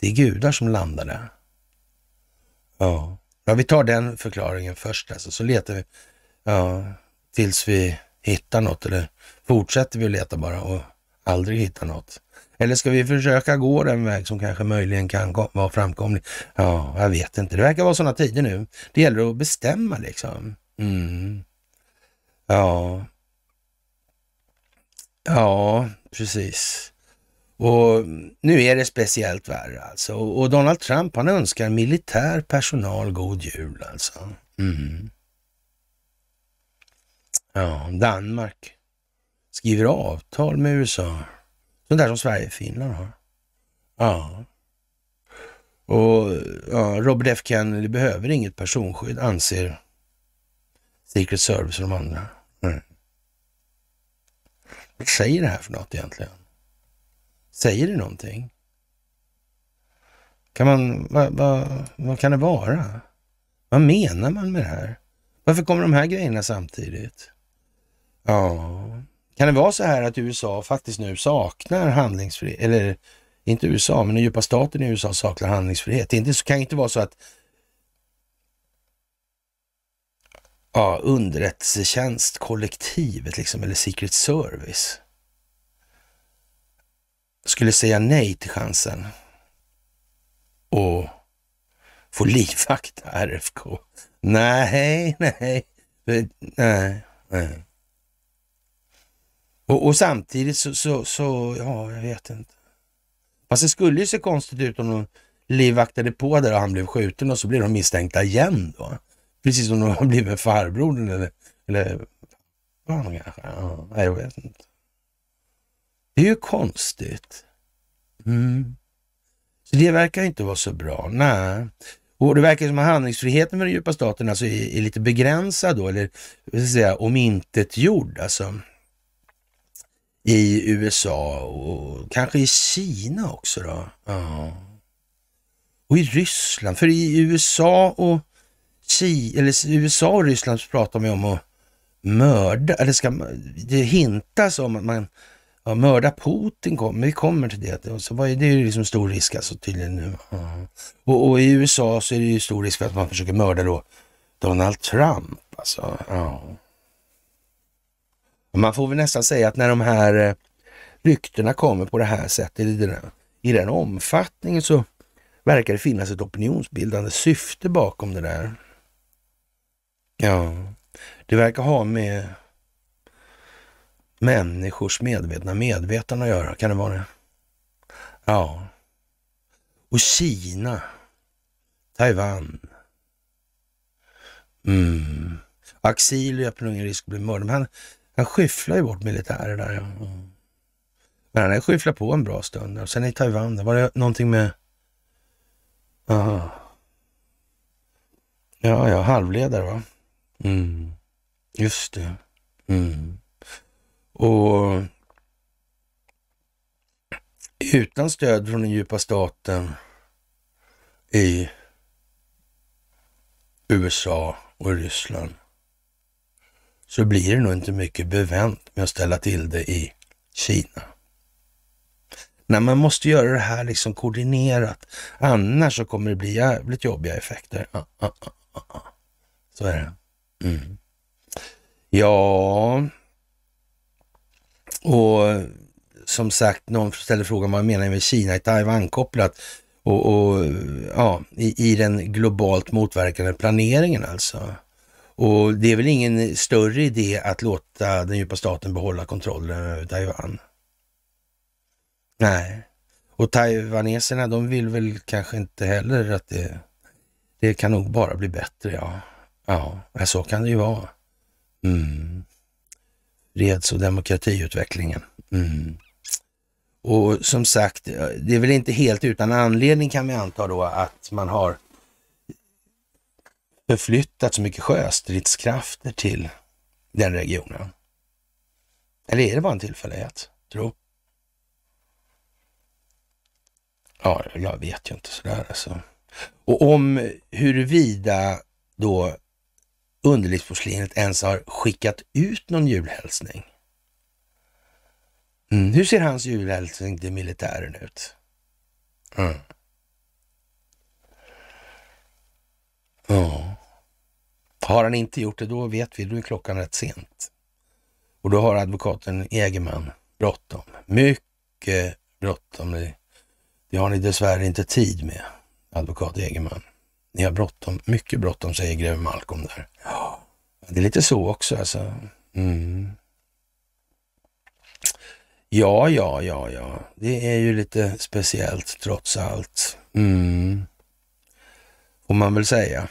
A: Det är gudar som landade. Ja. ja, vi tar den förklaringen först alltså, så letar vi ja, tills vi hittar något eller fortsätter vi att leta bara och aldrig hittar något. Eller ska vi försöka gå den väg som kanske möjligen kan vara framkomlig? Ja, jag vet inte. Det verkar vara sådana tider nu. Det gäller att bestämma liksom. Mm. Ja. Ja, precis. Och nu är det speciellt värre alltså. Och Donald Trump han önskar militär personal god jul alltså. Mm. Ja, Danmark skriver avtal med USA. Sånt där som Sverige och Finland har. Ja. Och ja, Robert F Kennedy behöver inget personskydd anser Secret Service och de andra. Mm. Vad säger det här för något egentligen? Säger det någonting? Kan man, va, va, vad kan det vara? Vad menar man med det här? Varför kommer de här grejerna samtidigt? Ja, kan det vara så här att USA faktiskt nu saknar handlingsfrihet, eller inte USA, men den djupa staten i USA saknar handlingsfrihet. Det kan inte vara så att ja, underrättelsetjänstkollektivet liksom, eller Secret Service skulle säga nej till chansen och få livvakta RFK. Nej, nej, nej, nej. Och, och samtidigt så, så, så, ja, jag vet inte. Fast det skulle ju se konstigt ut om de livvaktade på där och han blev skjuten och så blev de misstänkta igen då. Precis som de har blivit med farbrodern eller, eller vad kanske. Ja, jag vet inte. Det är ju konstigt. Mm. Så det verkar inte vara så bra. Nej. Och det verkar som att handlingsfriheten med den djupa staten alltså är, är lite begränsad då, eller vad säga, om inte gjord alltså. I USA och kanske i Kina också då. Ja. Och i Ryssland, för i USA och, Ki eller USA och Ryssland pratar man om att mörda, eller ska, det hintas om att man Ja, mörda Putin kommer, vi kommer till det. Och så var det, det är ju liksom stor risk alltså tydligen nu. Och, och, i USA så är det ju stor risk för att man försöker mörda då Donald Trump alltså. Ja. Man får väl nästan säga att när de här eh, ryktena kommer på det här sättet, i den, i den omfattningen så verkar det finnas ett opinionsbildande syfte bakom det där. Ja, det verkar ha med människors medvetna medvetande att göra? Kan det vara det? Ja. Och Kina, Taiwan. Mm. Axil löper ingen risk att bli mördad, men han, han skyfflar ju bort militärer där. Ja. Mm. Men han skyfflar på en bra stund. Och sen i Taiwan, där var det någonting med... Aha. Ja, ja, halvledare va? Mm. Just det. Mm. Och utan stöd från den djupa staten i USA och Ryssland så blir det nog inte mycket bevänt med att ställa till det i Kina. När man måste göra det här liksom koordinerat. Annars så kommer det bli jävligt jobbiga effekter. Ah, ah, ah, ah, ah. så är det. Mm. Ja, och som sagt, någon ställer frågan vad menar med Kina i Taiwan kopplat och, och ja, i, i, den globalt motverkande planeringen alltså. Och det är väl ingen större idé att låta den djupa staten behålla kontrollen över Taiwan? Nej, och taiwaneserna de vill väl kanske inte heller att det, det kan nog bara bli bättre. Ja, ja så kan det ju vara. Mm freds och demokratiutvecklingen. Mm. Och som sagt, eh, det är väl inte helt utan anledning kan vi anta då att man har förflyttat så mycket sjöstridskrafter till den regionen. Eller är det bara en tillfällighet, tro? Ja, jag vet ju inte sådär alltså. Och om huruvida då underlivsporslinet ens har skickat ut någon julhälsning. Mm. Hur ser hans julhälsning till militären ut? Mm. Ja. Har han inte gjort det, då vet vi, då är klockan rätt sent. Och då har advokaten Egerman bråttom. Mycket bråttom. Det har ni dessvärre inte tid med, advokat Egerman. Ni har bråttom, mycket bråttom, säger greve Malcolm där. Ja, det är lite så också alltså. Mm. Ja, ja, ja, ja. Det är ju lite speciellt trots allt. Mm. Får man väl säga.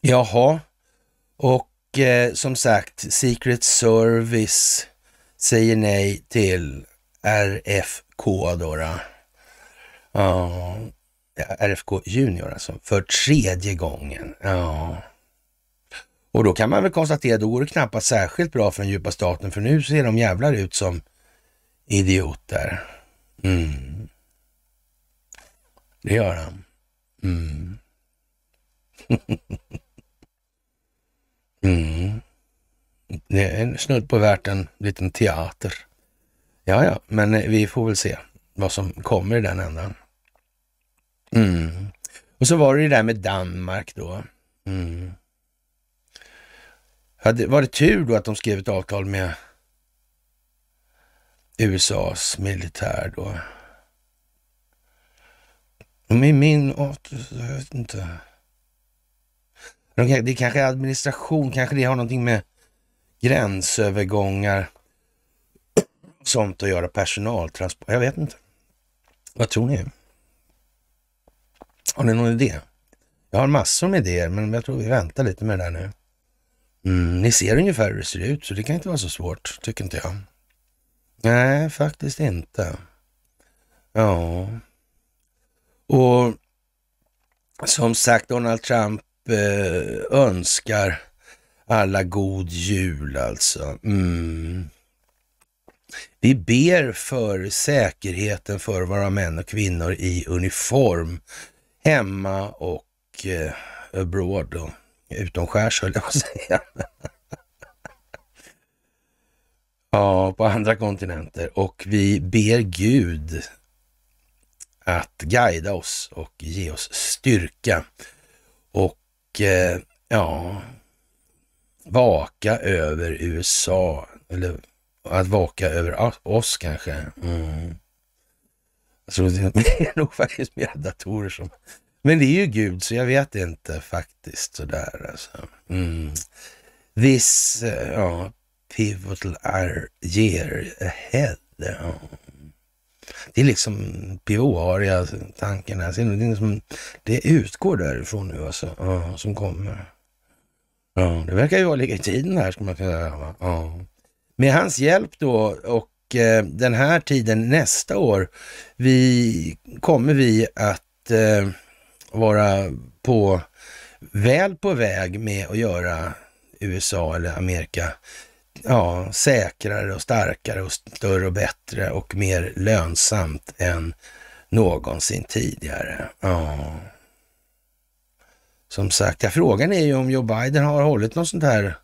A: Jaha, och eh, som sagt, Secret Service säger nej till RFK då. då. Ja, RFK Junior alltså, för tredje gången. Ja. Och då kan man väl konstatera, då går det knappast särskilt bra för den djupa staten, för nu ser de jävlar ut som idioter. Mm. Det gör han. Mm. mm. Det är snudd på värt en liten teater. Ja, ja, men eh, vi får väl se vad som kommer i den ändan. Mm. Och så var det det där med Danmark då. Mm. var det tur då att de skrev ett avtal med USAs militär då? Med min avtal... jag vet inte. det kanske är administration, kanske det har någonting med gränsövergångar sånt att göra, personaltransport, jag vet inte. Vad tror ni? Har ni någon idé? Jag har massor med idéer, men jag tror vi väntar lite med det där nu. Mm, ni ser ungefär hur det ser ut, så det kan inte vara så svårt, tycker inte jag. Nej, faktiskt inte. Ja. Och som sagt, Donald Trump eh, önskar alla god jul alltså. Mm. Vi ber för säkerheten för våra män och kvinnor i uniform hemma och eh, abroad och utomskärs höll jag på att säga. ja, på andra kontinenter och vi ber Gud att guida oss och ge oss styrka och eh, ja, vaka över USA eller att vaka över oss kanske. Mm. Så det är nog faktiskt mer datorer som... Men det är ju Gud, så jag vet inte faktiskt sådär alltså. Mm. This eh, ja, pivotal year ahead. Ja. Det är liksom pivoaria tanken här. Ser det, liksom, det utgår därifrån nu alltså, ja, som kommer. Ja, det verkar ju vara lika i tiden här, skulle man kunna säga. Ja. Med hans hjälp då och Eh, den här tiden nästa år vi, kommer vi att eh, vara på, väl på väg med att göra USA eller Amerika ja, säkrare och starkare och större och bättre och mer lönsamt än någonsin tidigare. Ja. Som sagt, ja, frågan är ju om Joe Biden har hållit något sånt här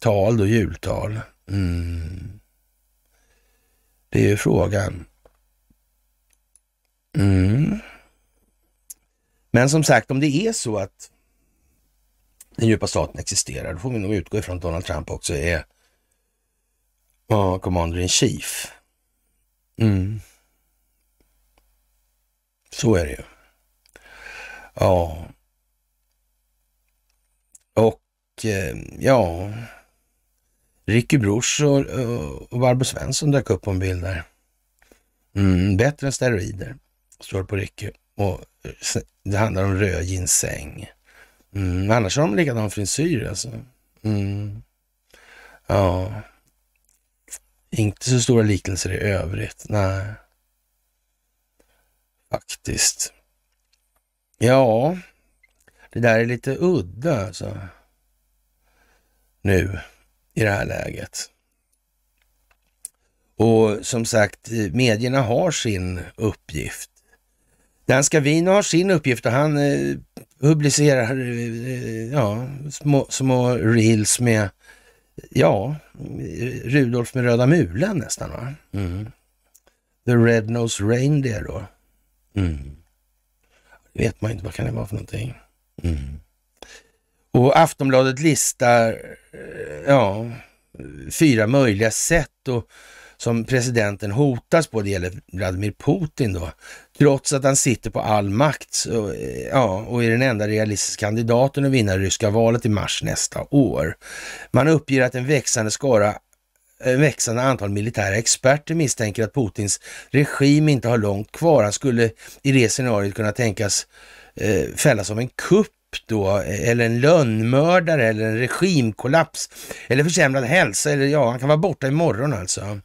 A: tal då, jultal. Mm. Det är ju frågan. Mm. Men som sagt, om det är så att den djupa staten existerar, då får vi nog utgå ifrån att Donald Trump också är ja, commander in chief. Mm. Så är det ju. Ja. Och eh, ja, Ricky Bruch och, och Barbro Svensson dök upp på en bild där. Mm, bättre än steroider, står det på Ricky. Och eh, det handlar om röd ginseng. Mm, annars har de likadan frisyr alltså. Mm. Ja, inte så stora liknelser i övrigt. Nej, faktiskt. Ja, det där är lite udda alltså. Nu i det här läget. Och som sagt, medierna har sin uppgift. Danska Scavino har sin uppgift och han eh, publicerar eh, ja, små, små reels med, ja, Rudolf med röda mulen nästan va? Mm. The Red Nose Reindeer då. Mm. vet man inte, vad kan det vara för någonting? Mm. Och Aftonbladet listar eh, ja, fyra möjliga sätt och, som presidenten hotas på. Det gäller Vladimir Putin då. Trots att han sitter på all makt så, eh, ja, och är den enda realistiska kandidaten att vinna det ryska valet i mars nästa år. Man uppger att en växande skara en växande antal militära experter misstänker att Putins regim inte har långt kvar. Han skulle i det scenariot kunna tänkas eh, fällas som en kupp då, eller en lönnmördare eller en regimkollaps eller försämrad hälsa eller ja, han kan vara borta imorgon alltså.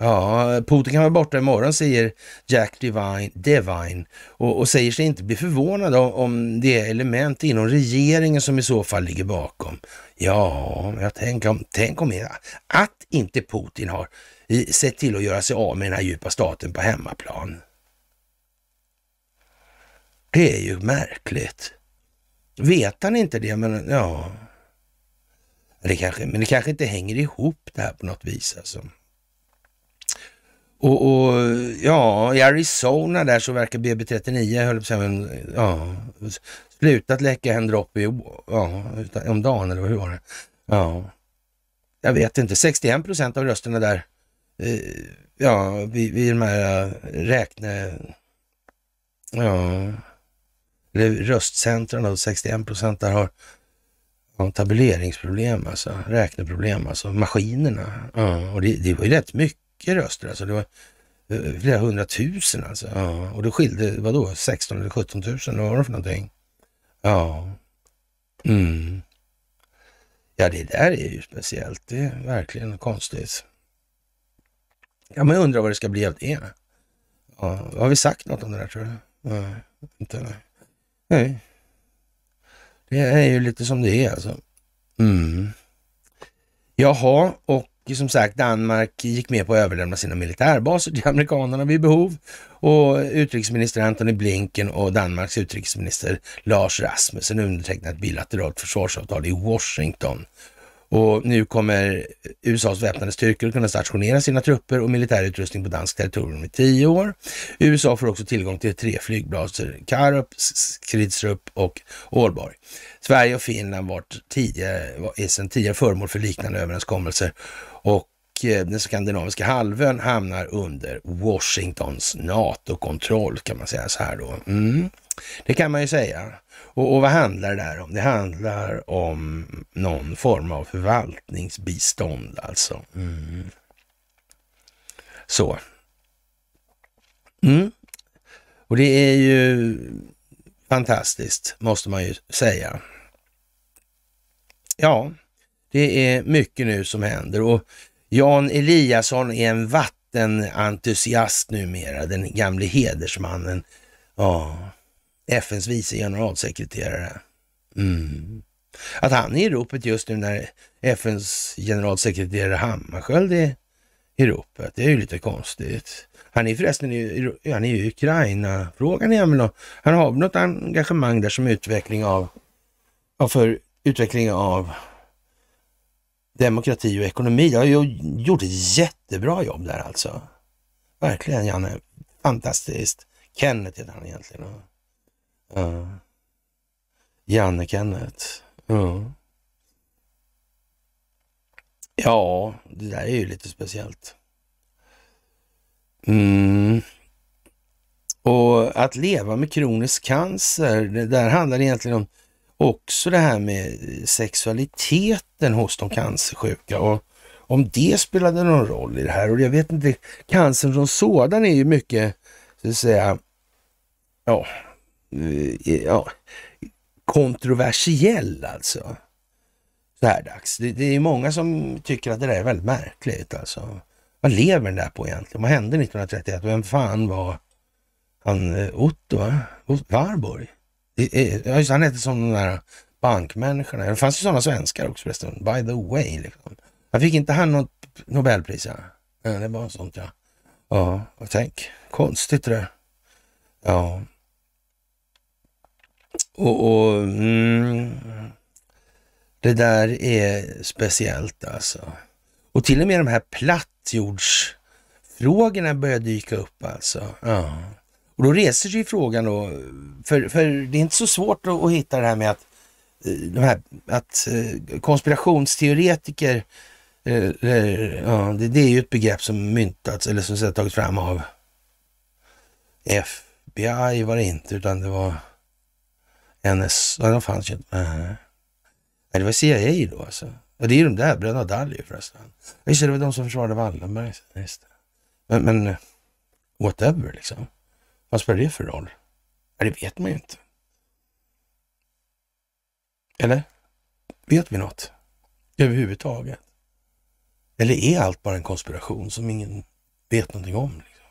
A: Ja, Putin kan vara borta imorgon, säger Jack Devine, Devine och, och säger sig inte bli förvånad om det är element inom regeringen som i så fall ligger bakom. Ja, jag tänker om, tänk om att inte Putin har sett till att göra sig av med den här djupa staten på hemmaplan. Det är ju märkligt. Vet han inte det? Men ja, det kanske, men det kanske inte hänger ihop det här på något vis alltså. Och, och ja, i Arizona där så verkar BB39, höll på säga, ja, slutat läcka en droppe ja, om dagen eller hur var det? Ja, jag vet inte, 61 procent av rösterna där, eh, ja, vid, vid de här eh, räkne... Ja, röstcentren, 61 procent där har tabuleringsproblem, alltså, räkneproblem, alltså maskinerna. Ja, och det, det, var ju rätt mycket röster, alltså. Det var eh, flera hundratusen alltså. Ja, och det skilde, vadå, 16 eller 17 tusen, vad var det för någonting? Ja. Mm. Ja, det där är ju speciellt. Det är verkligen konstigt. Ja, men undrar vad det ska bli av det. Ja, har vi sagt något om det där tror du? Nej, inte nej. Nej. Det är ju lite som det är alltså. Mm. Jaha, och som sagt Danmark gick med på att överlämna sina militärbaser till amerikanerna vid behov och utrikesminister Antony Blinken och Danmarks utrikesminister Lars Rasmussen undertecknade ett bilateralt försvarsavtal i Washington och nu kommer USAs väpnade styrkor att kunna stationera sina trupper och militärutrustning på danskt territorium i tio år. USA får också tillgång till tre flygbaser, Karup, Skridsrup och Ålborg. Sverige och Finland var tidigare, är sedan tidigare föremål för liknande överenskommelser och Eh, den skandinaviska halvön hamnar under Washingtons NATO-kontroll kan man säga så här då. Mm. Det kan man ju säga. Och, och, vad handlar det här om? Det handlar om någon form av förvaltningsbistånd alltså. Mm. Så. Mm. Och det är ju fantastiskt, måste man ju säga. Ja, det är mycket nu som händer och Jan Eliasson är en vattenentusiast numera, den gamle hedersmannen. Ja, FNs vice generalsekreterare. Mm. Att han är i ropet just nu när FNs generalsekreterare Hammarskjöld är i ropet, det är ju lite konstigt. Han är förresten i, han är i Ukraina. Frågan är väl han har något engagemang där som utveckling av, för utveckling av demokrati och ekonomi. Du har ju gjort ett jättebra jobb där alltså. Verkligen Janne. Fantastiskt. Kenneth heter han egentligen. Uh. Janne Kenneth. Uh. Ja, det där är ju lite speciellt. Mm. Och att leva med kronisk cancer, det där handlar egentligen om också det här med sexualiteten hos de cancersjuka och om det spelade någon roll i det här. Och jag vet inte, cancern som sådan är ju mycket, så att säga, ja, eh, ja kontroversiell alltså. Så här dags. Det, det är många som tycker att det där är väldigt märkligt alltså. Vad lever den där på egentligen? Vad hände 1931? Vem fan var han eh, Otto? Va? Warburg? Just, han hette som de där bankmänniskorna. Det fanns ju sådana svenskar också förresten. By the way. Liksom. Han fick inte han något Nobelpris? Ja. det var sånt ja. Ja, och tänk. Konstigt det Ja. Och, och mm, det där är speciellt alltså. Och till och med de här plattjordsfrågorna börjar dyka upp alltså. Ja. Och då reser sig frågan då, för, för det är inte så svårt att, att hitta det här med att, eh, de här, att eh, konspirationsteoretiker, eller, eh, ja, det, det, är ju ett begrepp som myntats eller som har tagits fram av FBI var det inte, utan det var NS, nej, de fanns ju inte. Nej, det var CIA då alltså. Och det är ju de där bröderna Dalio förresten. Visst, det, det var de som försvarade Wallenberg. Men, men whatever liksom. Vad spelar det för roll? Ja, det vet man ju inte. Eller? Vet vi något? Överhuvudtaget? Eller är allt bara en konspiration som ingen vet någonting om? Liksom?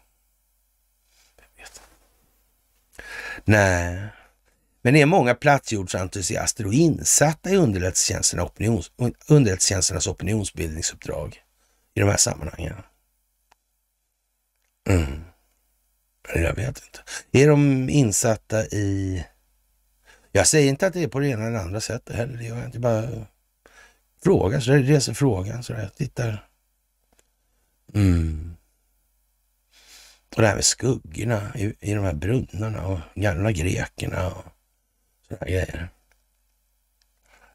A: Vet. Nej. Men är många plattjordsentusiaster och insatta i underrättelsetjänsterna opinions, underrättelsetjänsternas opinionsbildningsuppdrag i de här sammanhangen? Mm. Jag vet inte. Är de insatta i... Jag säger inte att det är på det ena eller andra sättet heller. Det gör jag inte. Bara frågan, så reser frågan. Så jag tittar. Mm. Och det här med skuggorna i, i de här brunnarna och gamla grekerna och sådana grejer.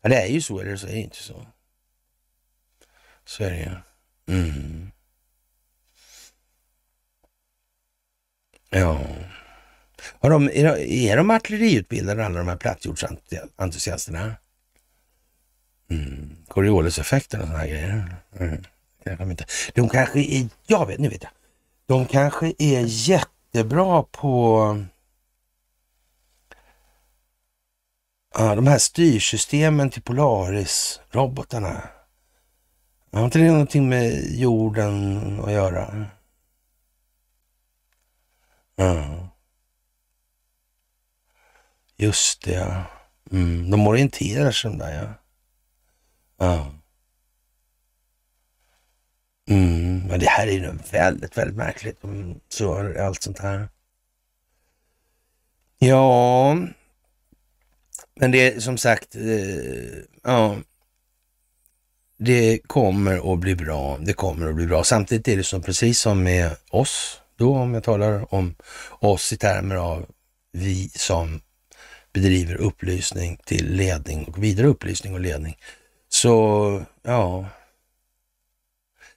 A: Ja, det är ju så eller så är det inte så. Så är det ju. Mm. Ja. Har de, är, de, artilleriutbildade alla de här plattjordsentusiasterna? Mm. Corioliseffekten och sådana grejer. Mm. Kanske inte. De kanske är, jag vet, nu vet jag. De kanske är jättebra på ja, de här styrsystemen till Polaris-robotarna. Har inte det någonting med jorden att göra? Ja. Just det, ja. Mm. De orienterar sig de där, ja. ja. Mm. Men det här är ju väldigt, väldigt märkligt. Mm. Så allt sånt här. Ja, men det är som sagt, eh, ja. Det kommer att bli bra. Det kommer att bli bra. Samtidigt är det som precis som med oss då om jag talar om oss i termer av vi som bedriver upplysning till ledning och vidare upplysning och ledning. Så ja,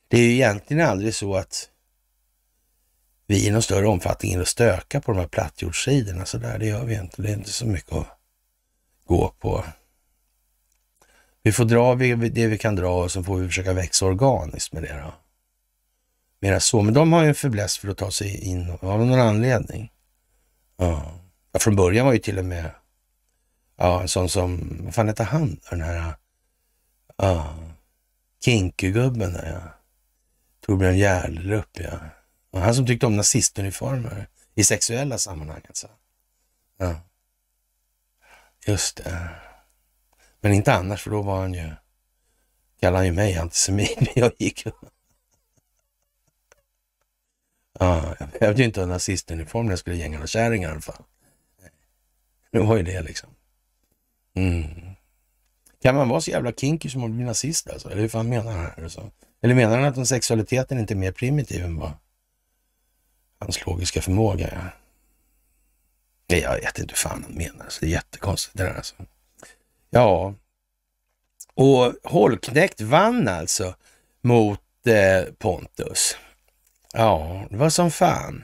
A: det är ju egentligen aldrig så att vi i någon större omfattning in stöka på de här plattjordssidorna så där, det gör vi inte. Det är inte så mycket att gå på. Vi får dra det vi kan dra och så får vi försöka växa organiskt med det då. Mera så, men de har ju en fäbless för att ta sig in av någon anledning. Ja. från början var ju till och med ja, en sån som, vad fan hette han den här ja, Kinkygubben där ja. Torbjörn Järlerup ja. Och han som tyckte om nazistuniformer i sexuella sammanhang alltså. Ja. Just det. Men inte annars, för då var han ju, kallade han ju mig antisemit, men jag gick jag behövde ju inte ha nazistuniform när jag skulle gänga några kärringar i alla fall. Det var ju det liksom. Mm. Kan man vara så jävla kinky som att bli nazist alltså? Eller hur fan menar han? Alltså? Eller menar han att den sexualiteten inte är mer primitiv än vad hans logiska förmåga är? Nej, jag vet inte hur fan han menar. Så det är jättekonstigt det där alltså. Ja, och Holknekt vann alltså mot eh, Pontus. Ja, det var som fan.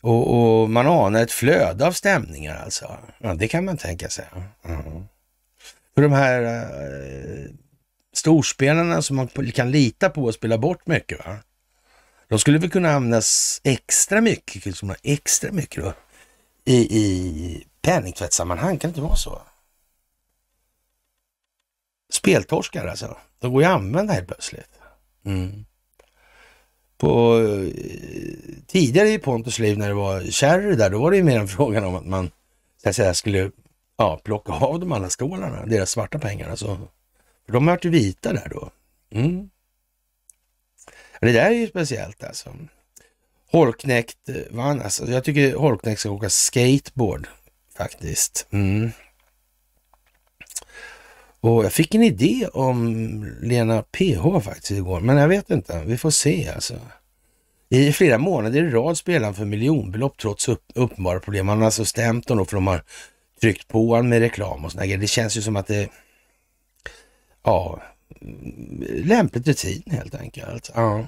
A: Och, och man anar ett flöde av stämningar alltså. Ja, det kan man tänka sig. Mm. För de här äh, storspelarna som man kan lita på och spela bort mycket, va? de skulle väl kunna användas extra mycket, liksom extra mycket då, i, i penningtvättssammanhang. Kan det inte vara så? Speltorskar alltså. De går ju att använda helt plötsligt. Mm på, eh, tidigare i Pontus liv när det var kärre där, då var det ju mer en frågan om att man så att säga, skulle ja, plocka av de alla skålarna, deras svarta pengar. Alltså. För de vart ju vita där då. Mm. Det där är ju speciellt alltså. Holknekt eh, vann alltså. Jag tycker Holknekt ska åka skateboard faktiskt. Mm. Och jag fick en idé om Lena PH faktiskt igår, men jag vet inte. Vi får se alltså. I flera månader i rad spelar han för miljonbelopp trots upp, uppenbara problem. Han har alltså stämt honom för de har tryckt på honom med reklam och sådana grejer. Det känns ju som att det... Ja, lämpligt rutin helt enkelt. Ja.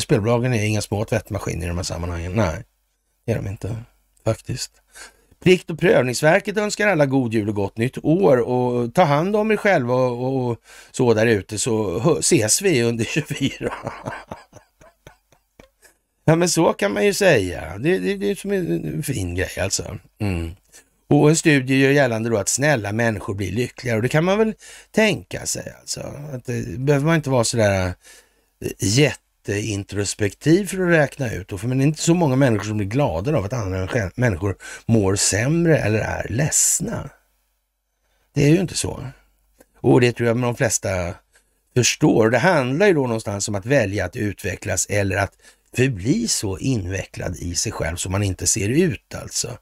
A: Spelbolagen är inga små tvättmaskiner i de här sammanhangen. Nej, det är de inte faktiskt. Plikt och prövningsverket önskar alla god jul och gott nytt år och ta hand om er själva och, och så där ute så ses vi under 24. ja men så kan man ju säga. Det, det, det är som en fin grej alltså. Mm. Och en studie gör gällande då att snälla människor blir lyckligare och det kan man väl tänka sig alltså. Att det behöver man inte vara sådär eh, jätte jätteintrospektiv för att räkna ut. för men det är inte så många människor som blir glada av att andra människor mår sämre eller är ledsna. Det är ju inte så. Och det tror jag de flesta förstår. Det handlar ju då någonstans om att välja att utvecklas eller att förbli så invecklad i sig själv som man inte ser ut alltså.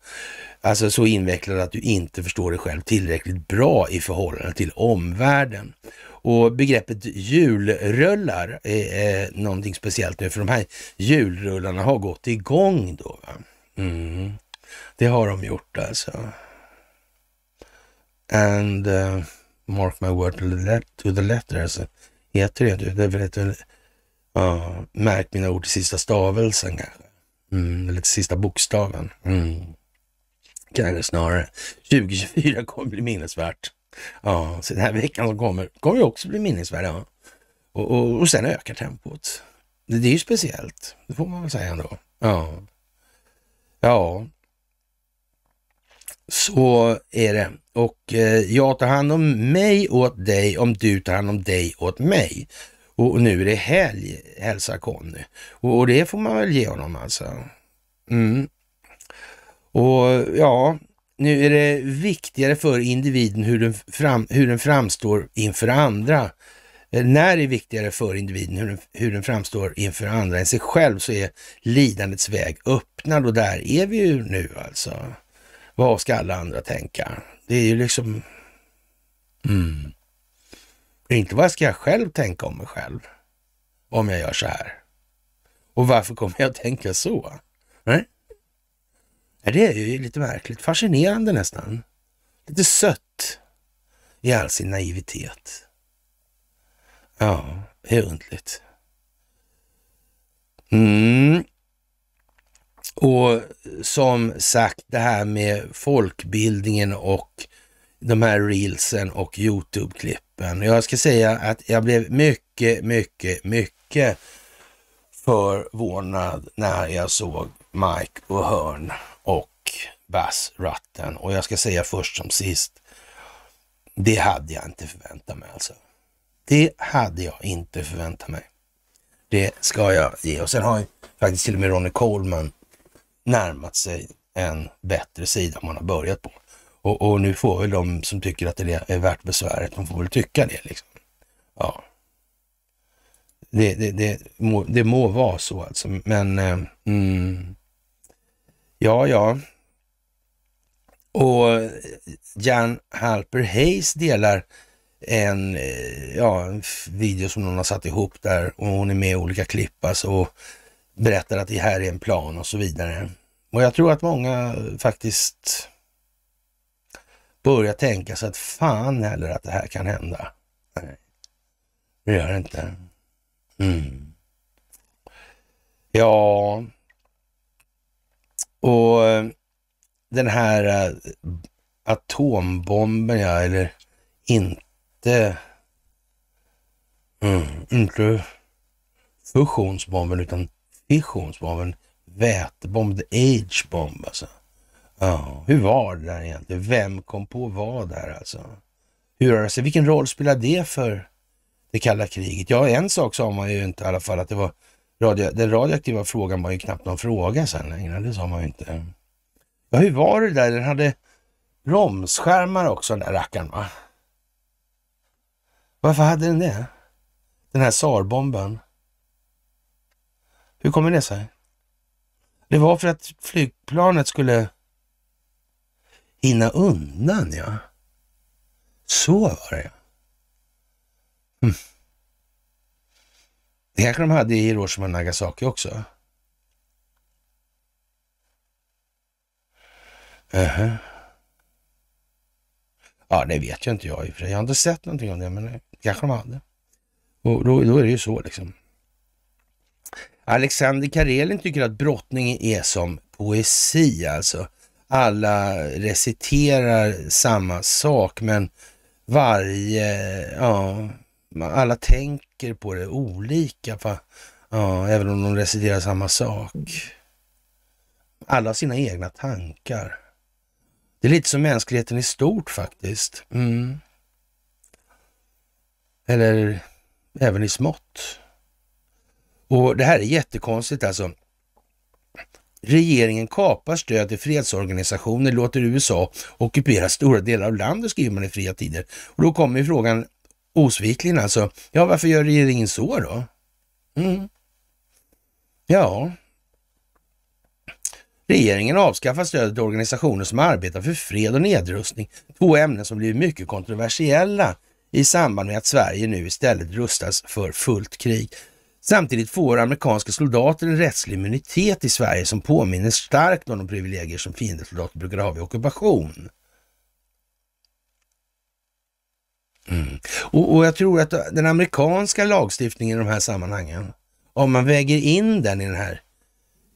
A: Alltså så invecklad att du inte förstår dig själv tillräckligt bra i förhållande till omvärlden. Och begreppet julrullar är, är någonting speciellt nu, för de här julrullarna har gått igång då. Mm. Det har de gjort alltså. And uh, mark my word to the letter, alltså. heter det. det, det, det Ja, märkt mina ord till sista stavelsen kanske. Mm, eller till sista bokstaven. Mm. Kanske snarare. 2024 kommer bli minnesvärt. Ja, så den här veckan som kommer kommer också bli minnesvärd. Ja. Och, och, och sen ökar tempot. Det, det är ju speciellt, det får man väl säga ändå. Ja. ja, så är det. Och eh, jag tar hand om mig åt dig om du tar hand om dig åt mig. Och nu är det helg, hälsar Conny. Och, och det får man väl ge honom alltså. Mm. Och ja, nu är det viktigare för individen hur den, fram, hur den framstår inför andra. Eh, när det är viktigare för individen hur den, hur den framstår inför andra än sig själv så är lidandets väg öppnad och där är vi ju nu alltså. Vad ska alla andra tänka? Det är ju liksom... Mm. Inte vad ska jag själv tänka om mig själv om jag gör så här? Och varför kommer jag att tänka så? Nej? Det är ju lite märkligt, fascinerande nästan. Lite sött i all sin naivitet. Ja, det är undligt. Mm. Och som sagt, det här med folkbildningen och de här reelsen och Youtube-klippen. Jag ska säga att jag blev mycket, mycket, mycket förvånad när jag såg Mike och Hörn och Bass Rutten. Och jag ska säga först som sist, det hade jag inte förväntat mig alltså. Det hade jag inte förväntat mig. Det ska jag ge. Och sen har ju faktiskt till och med Ronnie Coleman närmat sig en bättre sida man har börjat på. Och, och, nu får väl de som tycker att det är värt besväret, de får väl tycka det. Liksom. Ja. Det, det, det, må, det må vara så alltså, men eh, mm. ja, ja. Och eh, Jan Halper Hayes delar en eh, ja, video som hon har satt ihop där och hon är med i olika klipp alltså, och berättar att det här är en plan och så vidare. Och jag tror att många faktiskt börja tänka sig att fan heller att det här kan hända. Nej, det gör det inte. Mm. Ja, och eh, den här eh, atombomben, ja, eller inte, mm, inte fusionsbomben utan fissionsbomben, vätebomb, the age bomb alltså. Ja, hur var det där egentligen? Vem kom på vad där alltså? Hur alltså, vilken roll spelar det för det kalla kriget? Ja, en sak sa man ju inte i alla fall att det var radio, den radioaktiva frågan var ju knappt någon fråga sen längre. Det sa man ju inte. Ja, hur var det där? Den hade bromsskärmar också den där rackaren va? Varför hade den det? Den här sar Hur kommer det sig? Det var för att flygplanet skulle hinna undan, ja. Så var det, mm. Det kanske de hade i Hiroshima och Nagasaki också. Uh -huh. Ja, det vet ju inte jag i och för sig. Jag har inte sett någonting om det, men det kanske de hade. Och då, då är det ju så liksom. Alexander Karelin tycker att brottning är som poesi alltså alla reciterar samma sak, men varje, ja, alla tänker på det olika, va? Ja, även om de reciterar samma sak. Alla har sina egna tankar. Det är lite som mänskligheten i stort faktiskt. Mm. Eller även i smått. Och det här är jättekonstigt alltså regeringen kapar stöd till fredsorganisationer, låter USA ockupera stora delar av landet, skriver man i Fria Tider. Och då kommer frågan osvikligen alltså, ja varför gör regeringen så då? Mm. Ja, Regeringen avskaffar stödet till organisationer som arbetar för fred och nedrustning, två ämnen som blivit mycket kontroversiella i samband med att Sverige nu istället rustas för fullt krig. Samtidigt får amerikanska soldater en rättslig immunitet i Sverige som påminner starkt om de privilegier som fiendesoldater brukade ha vid ockupation. Mm. Och, och, jag tror att den amerikanska lagstiftningen i de här sammanhangen, om man väger in den i den här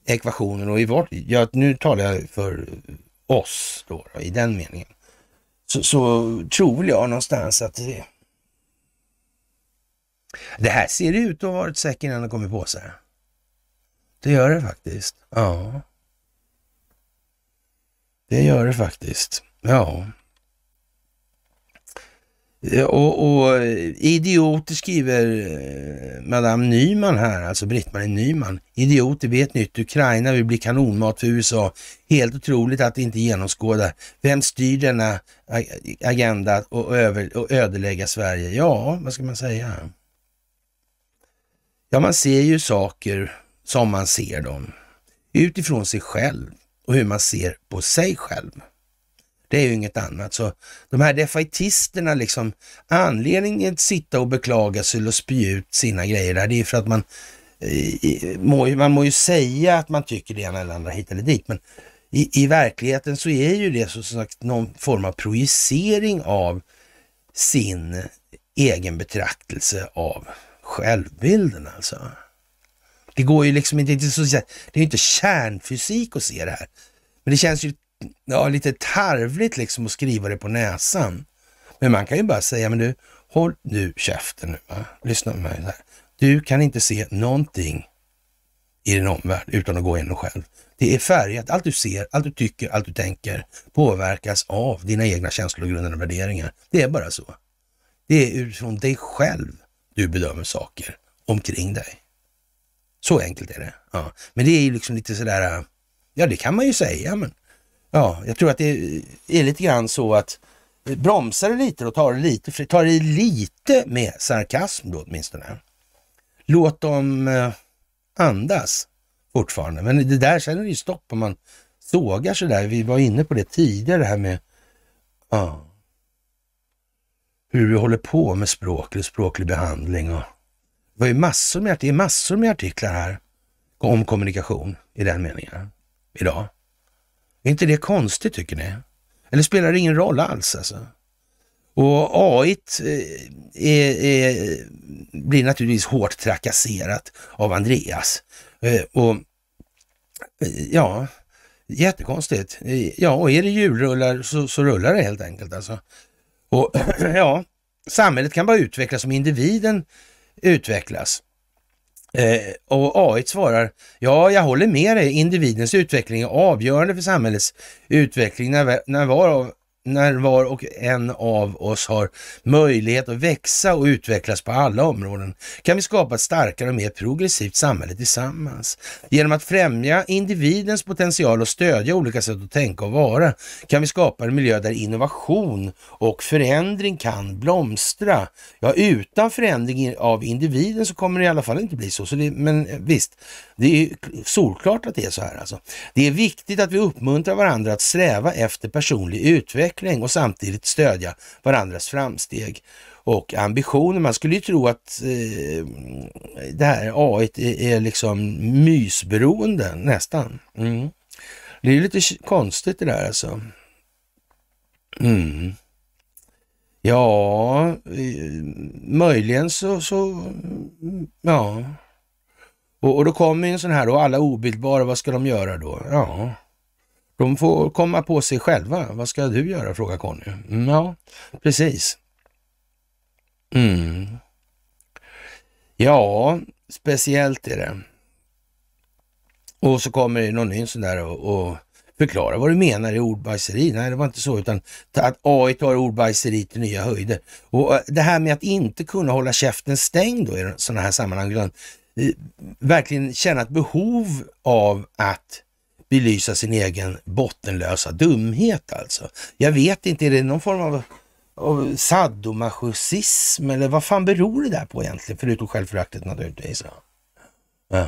A: ekvationen och i vårt, ja, nu talar jag för oss då, då i den meningen, så, så tror jag någonstans att det det här ser ut att ha varit säck innan det kommer på sig. Det gör det faktiskt. Ja. Det gör det faktiskt. Ja. Och, och idioter skriver eh, Madame Nyman här, alltså Britt-Marie Nyman. Idioter vet nytt Ukraina vi blir kanonmat för USA. Helt otroligt att inte genomskåda. Vem styr denna agenda och, över, och ödelägga Sverige? Ja, vad ska man säga? Ja, man ser ju saker som man ser dem utifrån sig själv och hur man ser på sig själv. Det är ju inget annat. Så de här defaitisterna, liksom, anledningen att sitta och beklaga sig och spy ut sina grejer där, det är för att man eh, må, man må ju säga att man tycker det ena eller andra hit eller dit, men i, i verkligheten så är ju det som sagt någon form av projicering av sin egen betraktelse av självbilden alltså. Det går ju liksom inte, det är, ju inte kärnfysik att se det här. Men det känns ju ja, lite tarvligt liksom att skriva det på näsan. Men man kan ju bara säga, men du, håll nu käften nu. Va? Lyssna på mig. Här. Du kan inte se någonting i din omvärld utan att gå in igenom själv. Det är färgat, allt du ser, allt du tycker, allt du tänker påverkas av dina egna känslor, och värderingar. Det är bara så. Det är utifrån dig själv du bedömer saker omkring dig. Så enkelt är det. Ja. Men det är ju liksom lite sådär, ja det kan man ju säga, men ja, jag tror att det är lite grann så att bromsa det lite och ta det lite, ta det lite med sarkasm då åtminstone. Låt dem eh, andas fortfarande, men det där känner det ju stopp om man sågar sådär. Vi var inne på det tidigare, här med ja, hur vi håller på med språklig, språklig behandling. Och det är massor med, det är massor med artiklar här om kommunikation i den meningen idag. Är inte det konstigt tycker ni? Eller spelar det ingen roll alls alltså? Och AI eh, är, är, blir naturligtvis hårt trakasserat av Andreas. Eh, och eh, ja, jättekonstigt. Ja, och är det julrullar så, så rullar det helt enkelt alltså. Och ja, samhället kan bara utvecklas om individen utvecklas. Eh, och AI svarar, ja, jag håller med dig, individens utveckling är avgörande för samhällets utveckling. När, när var när var och en av oss har möjlighet att växa och utvecklas på alla områden kan vi skapa ett starkare och mer progressivt samhälle tillsammans. Genom att främja individens potential och stödja olika sätt att tänka och vara kan vi skapa en miljö där innovation och förändring kan blomstra. Ja, utan förändring av individen så kommer det i alla fall inte bli så, så det, men eh, visst, det är solklart att det är så här alltså. Det är viktigt att vi uppmuntrar varandra att sträva efter personlig utveckling utveckling och samtidigt stödja varandras framsteg och ambitioner. Man skulle ju tro att eh, det här A är liksom mysberoende nästan. Mm. Det är lite konstigt det där alltså. Mm. Ja, eh, möjligen så, så ja. Och, och, då kommer ju en sån här då, alla obildbara, vad ska de göra då? Ja, de får komma på sig själva. Vad ska du göra? frågar Conny. Mm, ja, precis. Mm. Ja, speciellt är det. Och så kommer någon ny sån och, och förklara vad du menar i ordbajseri. Nej, det var inte så, utan att AI tar ordbajseri till nya höjder. Och eh, det här med att inte kunna hålla käften stängd då i sådana här sammanhang, utan eh, verkligen känna ett behov av att belysa sin egen bottenlösa dumhet alltså. Jag vet inte, är det någon form av, av sadomasochism eller vad fan beror det där på egentligen? Förutom självföraktet naturligtvis. Ja.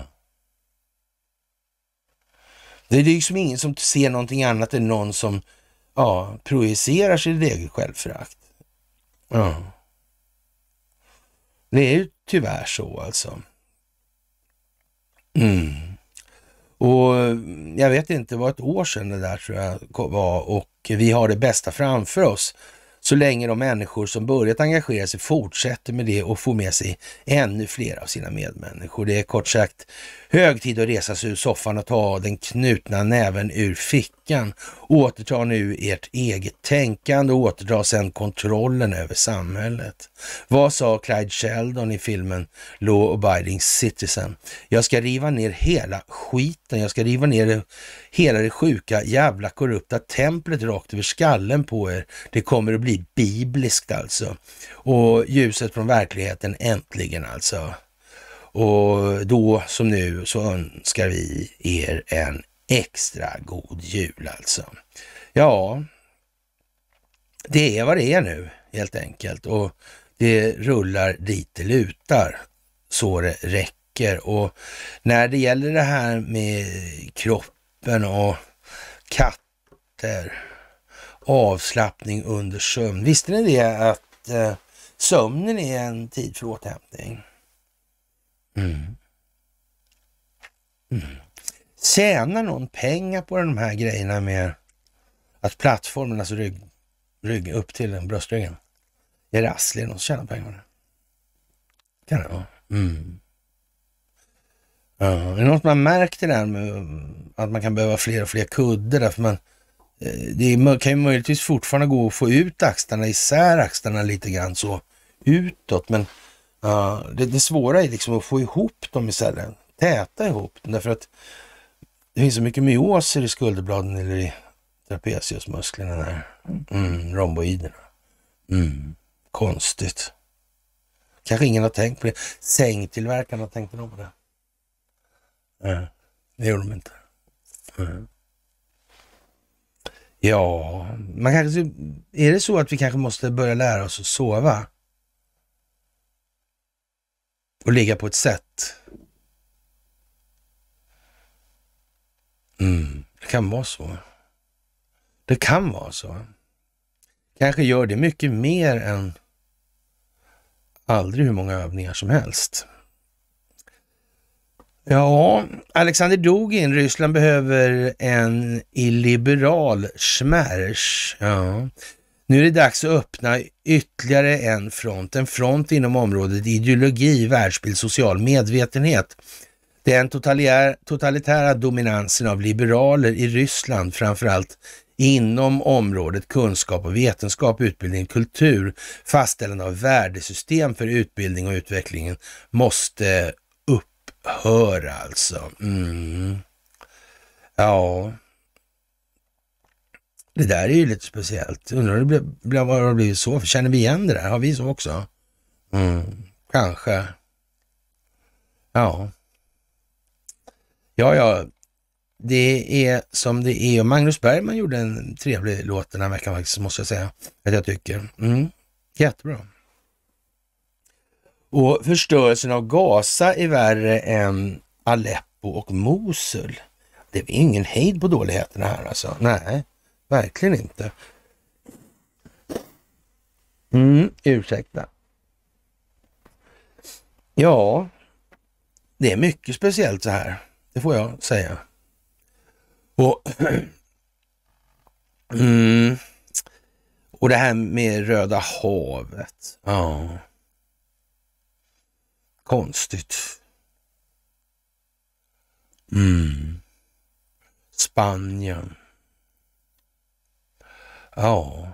A: Det är liksom ingen som ser någonting annat än någon som ja, projicerar sitt eget självförakt. Ja. Det är ju tyvärr så alltså. Mm. Och jag vet inte, det var ett år sedan det där tror jag var och vi har det bästa framför oss så länge de människor som börjat engagera sig fortsätter med det och får med sig ännu fler av sina medmänniskor. Det är kort sagt Hög tid att resa sig ur soffan och ta den knutna näven ur fickan. Återta nu ert eget tänkande och återta sedan kontrollen över samhället. Vad sa Clyde Sheldon i filmen Law Abiding Citizen? Jag ska riva ner hela skiten. Jag ska riva ner det, hela det sjuka jävla korrupta templet rakt över skallen på er. Det kommer att bli bibliskt alltså. Och ljuset från verkligheten äntligen alltså. Och då som nu så önskar vi er en extra god jul alltså. Ja, det är vad det är nu helt enkelt och det rullar dit det lutar så det räcker. Och när det gäller det här med kroppen och katter, avslappning under sömn. Visste ni det att eh, sömnen är en tid för återhämtning? Tjänar någon pengar på de här grejerna med att plattformen, alltså rygg, rygg upp till den, bröstryggen, är rasslig? Någon tjänar pengar på det? Kan det vara? Mm. Ja, är det något man märkt det där med att man kan behöva fler och fler kuddar därför man eh, det är, kan ju möjligtvis fortfarande gå att få ut axlarna, isär axlarna lite grann så utåt, men Uh, det, det svåra är liksom att få ihop dem i cellen, täta ihop dem därför att det finns så mycket myoser i skulderbladen eller i trapeziusmusklerna där. Mm, romboiderna. Mm. Konstigt. Kanske ingen har tänkt på det. Sängtillverkarna tänkte nog på det. Nej, det gjorde de inte. Mm. Ja, man kanske, är det så att vi kanske måste börja lära oss att sova? och ligga på ett sätt. Mm, det kan vara så. Det kan vara så. Kanske gör det mycket mer än aldrig hur många övningar som helst. Ja, Alexander Dugin, Ryssland behöver en illiberal smärs. Ja. Nu är det dags att öppna ytterligare en front, en front inom området ideologi, världsbild, social medvetenhet. Den totalitära, dominansen av liberaler i Ryssland, framförallt inom området kunskap och vetenskap, utbildning, kultur, fastställande av värdesystem för utbildning och utvecklingen måste upphöra alltså. Mm. Ja, det där är ju lite speciellt. Undrar hur det blev, vad det blivit så? Känner vi igen det där? Har vi så också? Mm, kanske. Ja. Ja, ja. Det är som det är. Magnus Bergman gjorde en trevlig låt den här veckan faktiskt, måste jag säga att jag tycker. Mm. Jättebra. Och förstörelsen av Gaza är värre än Aleppo och Mosul. Det är ingen hejd på dåligheterna här alltså. Nej. Verkligen inte. Mm, ursäkta. Ja, det är mycket speciellt så här. Det får jag säga. Och, mm, och det här med Röda havet. Ja. Konstigt. Mm. Spanien. Ja.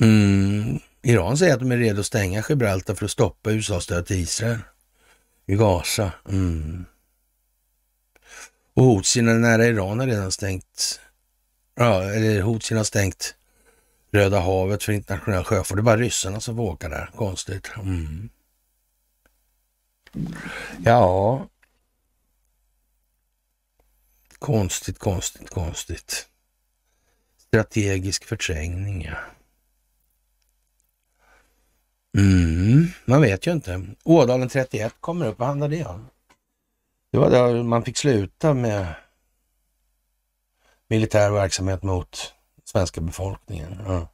A: Mm. Iran säger att de är redo att stänga Gibraltar för att stoppa USAs stöd till Israel i Gaza. Mm. Och Hotsierna nära Iran har redan stängt, ja, eller Hotsierna har stängt Röda havet för internationell sjöfart. Det är bara ryssarna som vågar där, konstigt. Mm. Ja, Konstigt, konstigt, konstigt. Strategisk förträngning, ja. Mm, man vet ju inte. Ådalen 31 kommer upp. Vad handlar det om? Det var där man fick sluta med militär verksamhet mot svenska befolkningen. Ja.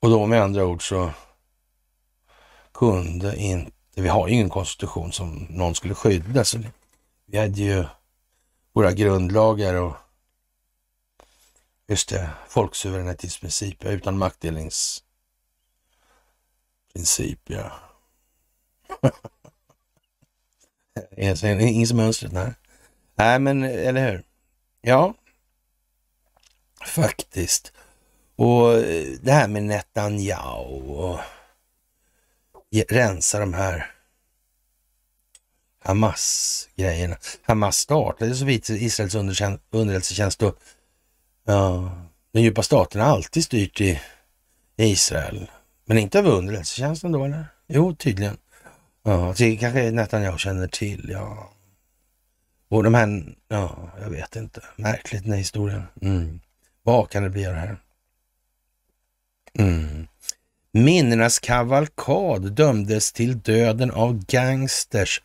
A: Och då med andra ord så kunde inte, vi har ju ingen konstitution som någon skulle skydda, så det vi hade ju våra grundlagar och just det, folksuveränitetsprincip, utan maktdelningsprincip, ja. Inget som mönstret, nej. Nej, men eller hur? Ja, faktiskt. Och eh, det här med Netanyahu och rensa de här Hamas-grejerna. Hamas startade så vitt Israels underrättelsetjänst och ja, den djupa staten har alltid styrt i Israel. Men inte av underrättelsetjänsten då eller? Jo, tydligen. Ja, det kanske nästan jag känner till. Ja. Och de här, ja, jag vet inte. Märkligt den här historien. Mm. Vad kan det bli av det här? Mm. Minnenas kavalkad dömdes till döden av gangsters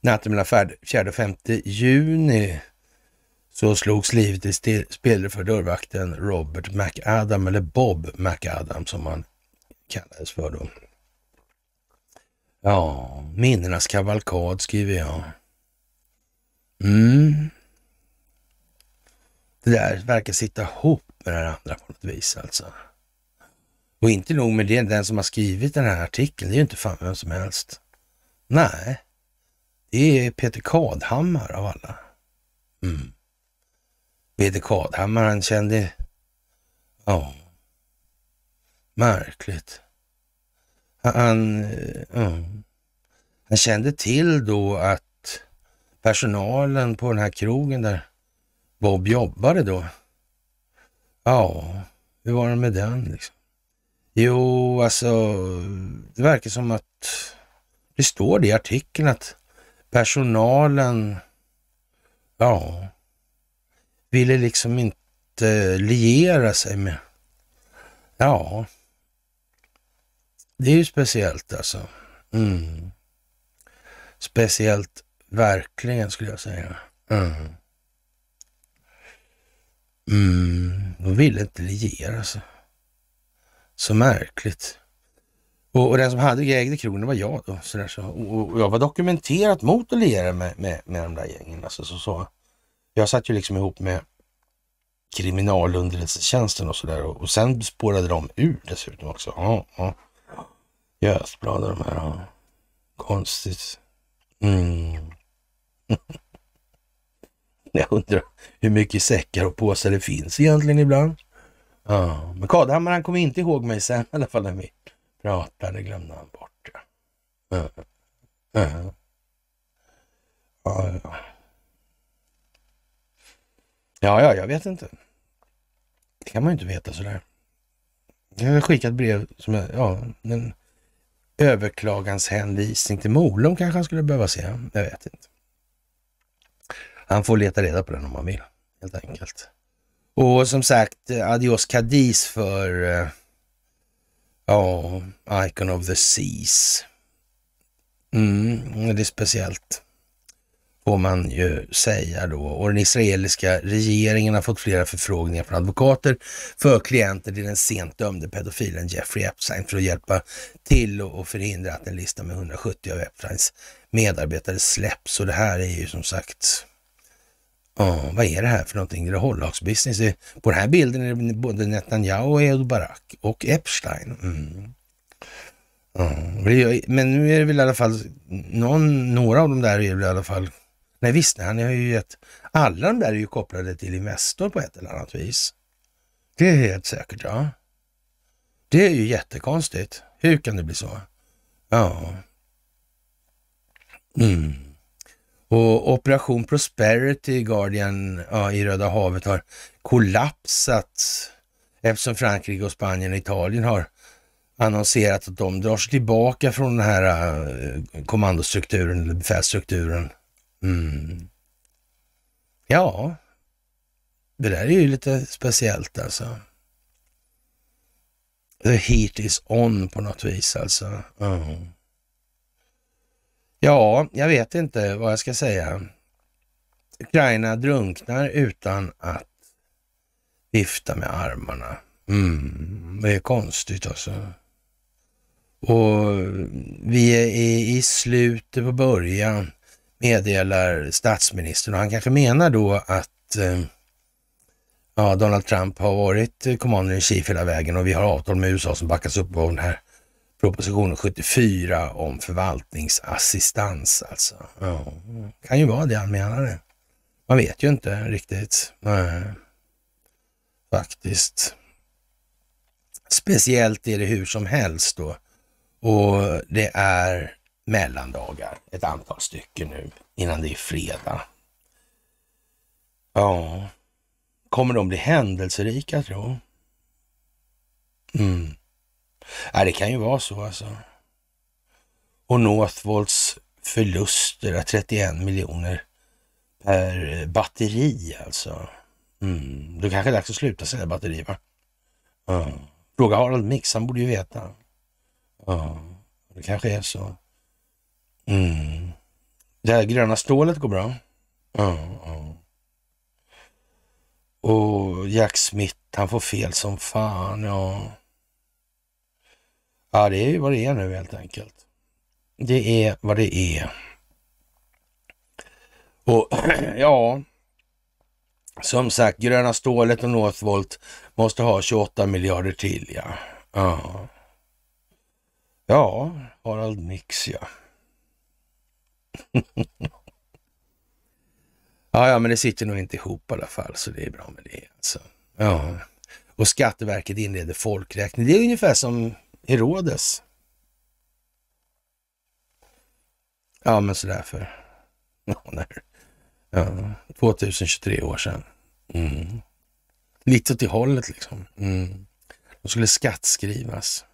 A: Natten mellan 4 och 5 juni så slogs livet i spillror för dörrvakten Robert McAdam, eller Bob McAdam som han kallades för då. Ja, minnenas kavalkad skriver jag. Mm. Det där verkar sitta ihop med det andra på något vis alltså. Och inte nog med det, den som har skrivit den här artikeln, det är ju inte fan vem som helst. Nej, det är Peter Kadhammar av alla. Mm. Peter Kadhammar, han kände... Ja. Märkligt. Han, ja. han kände till då att personalen på den här krogen där Bob jobbade då. Ja, hur var det med den liksom? Jo, alltså, det verkar som att det står det i artikeln att personalen, ja, ville liksom inte liera sig med. Ja, det är ju speciellt alltså. Mm. Speciellt verkligen skulle jag säga. Mm. Mm. De ville inte liera sig. Så märkligt. Och, och den som hade ägde kronan var jag. Då, så, där, så. Och, och, jag var dokumenterat mot att liera med, med, med de där gängen. Alltså, så, så. Jag satt ju liksom ihop med kriminalunderrättelsetjänsten och sådär och, och sen spårade de ur dessutom också. Ja, ja. Gösblad de här. Ja. Konstigt. Mm. Jag undrar hur mycket säckar och påsar det finns egentligen ibland. Ja, men Kadhammar han kommer inte ihåg mig sen i alla fall när vi det glömde han bort. Ja. Uh, Ja, ja. ja, ja, jag vet inte. Det kan man ju inte veta sådär. Jag har skickat brev som är, ja, en överklaganshänvisning till Molom kanske han skulle behöva se. Jag vet inte. Han får leta reda på den om han vill, helt enkelt. Och som sagt, eh, adios Cadiz för eh, Ja, Icon of the Seas. Mm, det är speciellt får man ju säga då. Och den israeliska regeringen har fått flera förfrågningar från advokater för klienter till den sent dömde pedofilen Jeffrey Epstein för att hjälpa till och förhindra att en lista med 170 av Epsteins medarbetare släpps. Och det här är ju som sagt Ja, vad är det här för någonting? Det är det hållhaksbusiness? På den här bilden är det både Netanyahu, Ehud Barak och Epstein. Mm. Ja, men nu är det väl i alla fall någon, några av de där är väl i alla fall, nej visst, han har ju gett, alla de där är ju kopplade till Investor på ett eller annat vis. Det är helt säkert, ja. Det är ju jättekonstigt. Hur kan det bli så? Ja. Mm. Och Operation Prosperity Guardian ja, i Röda havet har kollapsat eftersom Frankrike och Spanien och Italien har annonserat att de drar sig tillbaka från den här eh, kommandostrukturen eller befälsstrukturen. Mm. Ja, det där är ju lite speciellt alltså. The heat is on på något vis alltså. Mm. Ja, jag vet inte vad jag ska säga. Ukraina drunknar utan att vifta med armarna. Mm, det är konstigt alltså. Och vi är i, slutet på början, meddelar statsministern. Och han kanske menar då att eh, ja, Donald Trump har varit eh, commander in chief hela vägen och vi har avtal med USA som backas upp av den här proposition 74 om förvaltningsassistans alltså. Ja. Kan ju vara det han menade. Man vet ju inte riktigt. Nej. Faktiskt. Speciellt är det hur som helst då. Och det är mellandagar, ett antal stycken nu, innan det är fredag. Ja, kommer de bli händelserika tro? Mm. Ja, det kan ju vara så alltså. Och Northvolts förluster, 31 miljoner per batteri alltså. Mm. Då kanske det är dags att sluta sälja batterier va? Mm. Fråga Harald Mix, han borde ju veta. Ja, det kanske är så. Mm. Det här gröna stålet går bra. Ja, Och Jack Smith, han får fel som fan. Ja. Ja, det är ju vad det är nu helt enkelt. Det är vad det är. Och ja, som sagt, Gröna Stålet och Northvolt måste ha 28 miljarder till. Ja, ja. ja Harald Nix ja. ja. Ja, men det sitter nog inte ihop i alla fall, så det är bra med det. Alltså. Ja. Och Skatteverket inleder folkräkning. Det är ungefär som Herodes. Ja, men sådär för ja, 2023 år sedan. Mm. Lite åt det hållet liksom. Mm. De skulle skattskrivas.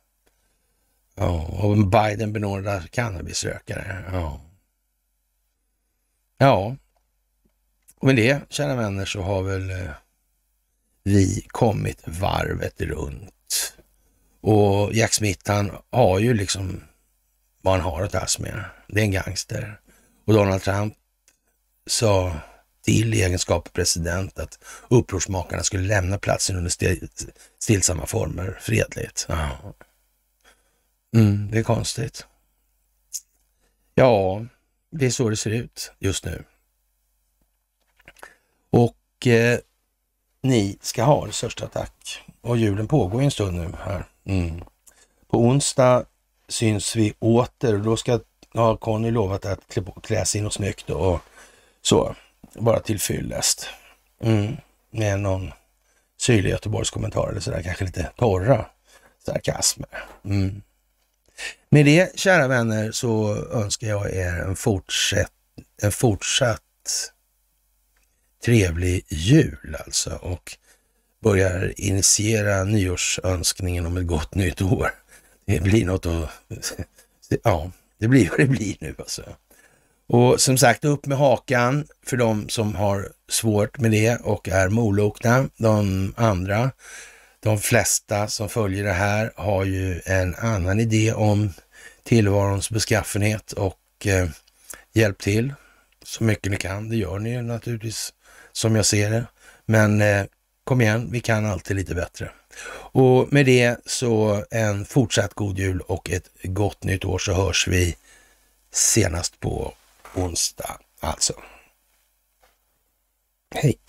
A: Ja, och Biden benådade cannabisrökare. Ja. ja, och med det, kära vänner, så har väl eh, vi kommit varvet runt. Och Jack Smith han har ju liksom vad han har att tas med. Det är en gangster. Och Donald Trump sa till i egenskap president att upprorsmakarna skulle lämna platsen under stillsamma former, fredligt. Ja. Mm, det är konstigt. Ja, det är så det ser ut just nu. Och eh, ni ska ha det största tack. Och julen pågår en stund nu här. Mm. På onsdag syns vi åter. Då ska ja, Conny lovat att klä, klä sig något snyggt och så. Bara till fyllest. Mm. Med någon syrlig Göteborgskommentar eller sådär. Kanske lite torra sarkasmer. Mm. Med det, kära vänner, så önskar jag er en, fortsätt, en fortsatt trevlig jul alltså. Och börjar initiera nyårsönskningen om ett gott nytt år. Det blir något att... Ja, det blir vad det blir nu alltså. Och som sagt, upp med hakan för de som har svårt med det och är molokna. De andra, de flesta som följer det här har ju en annan idé om tillvarons beskaffenhet och eh, hjälp till så mycket ni kan. Det gör ni ju naturligtvis som jag ser det. Men eh, kom igen, vi kan alltid lite bättre. Och med det så en fortsatt god jul och ett gott nytt år så hörs vi senast på onsdag alltså. Hej!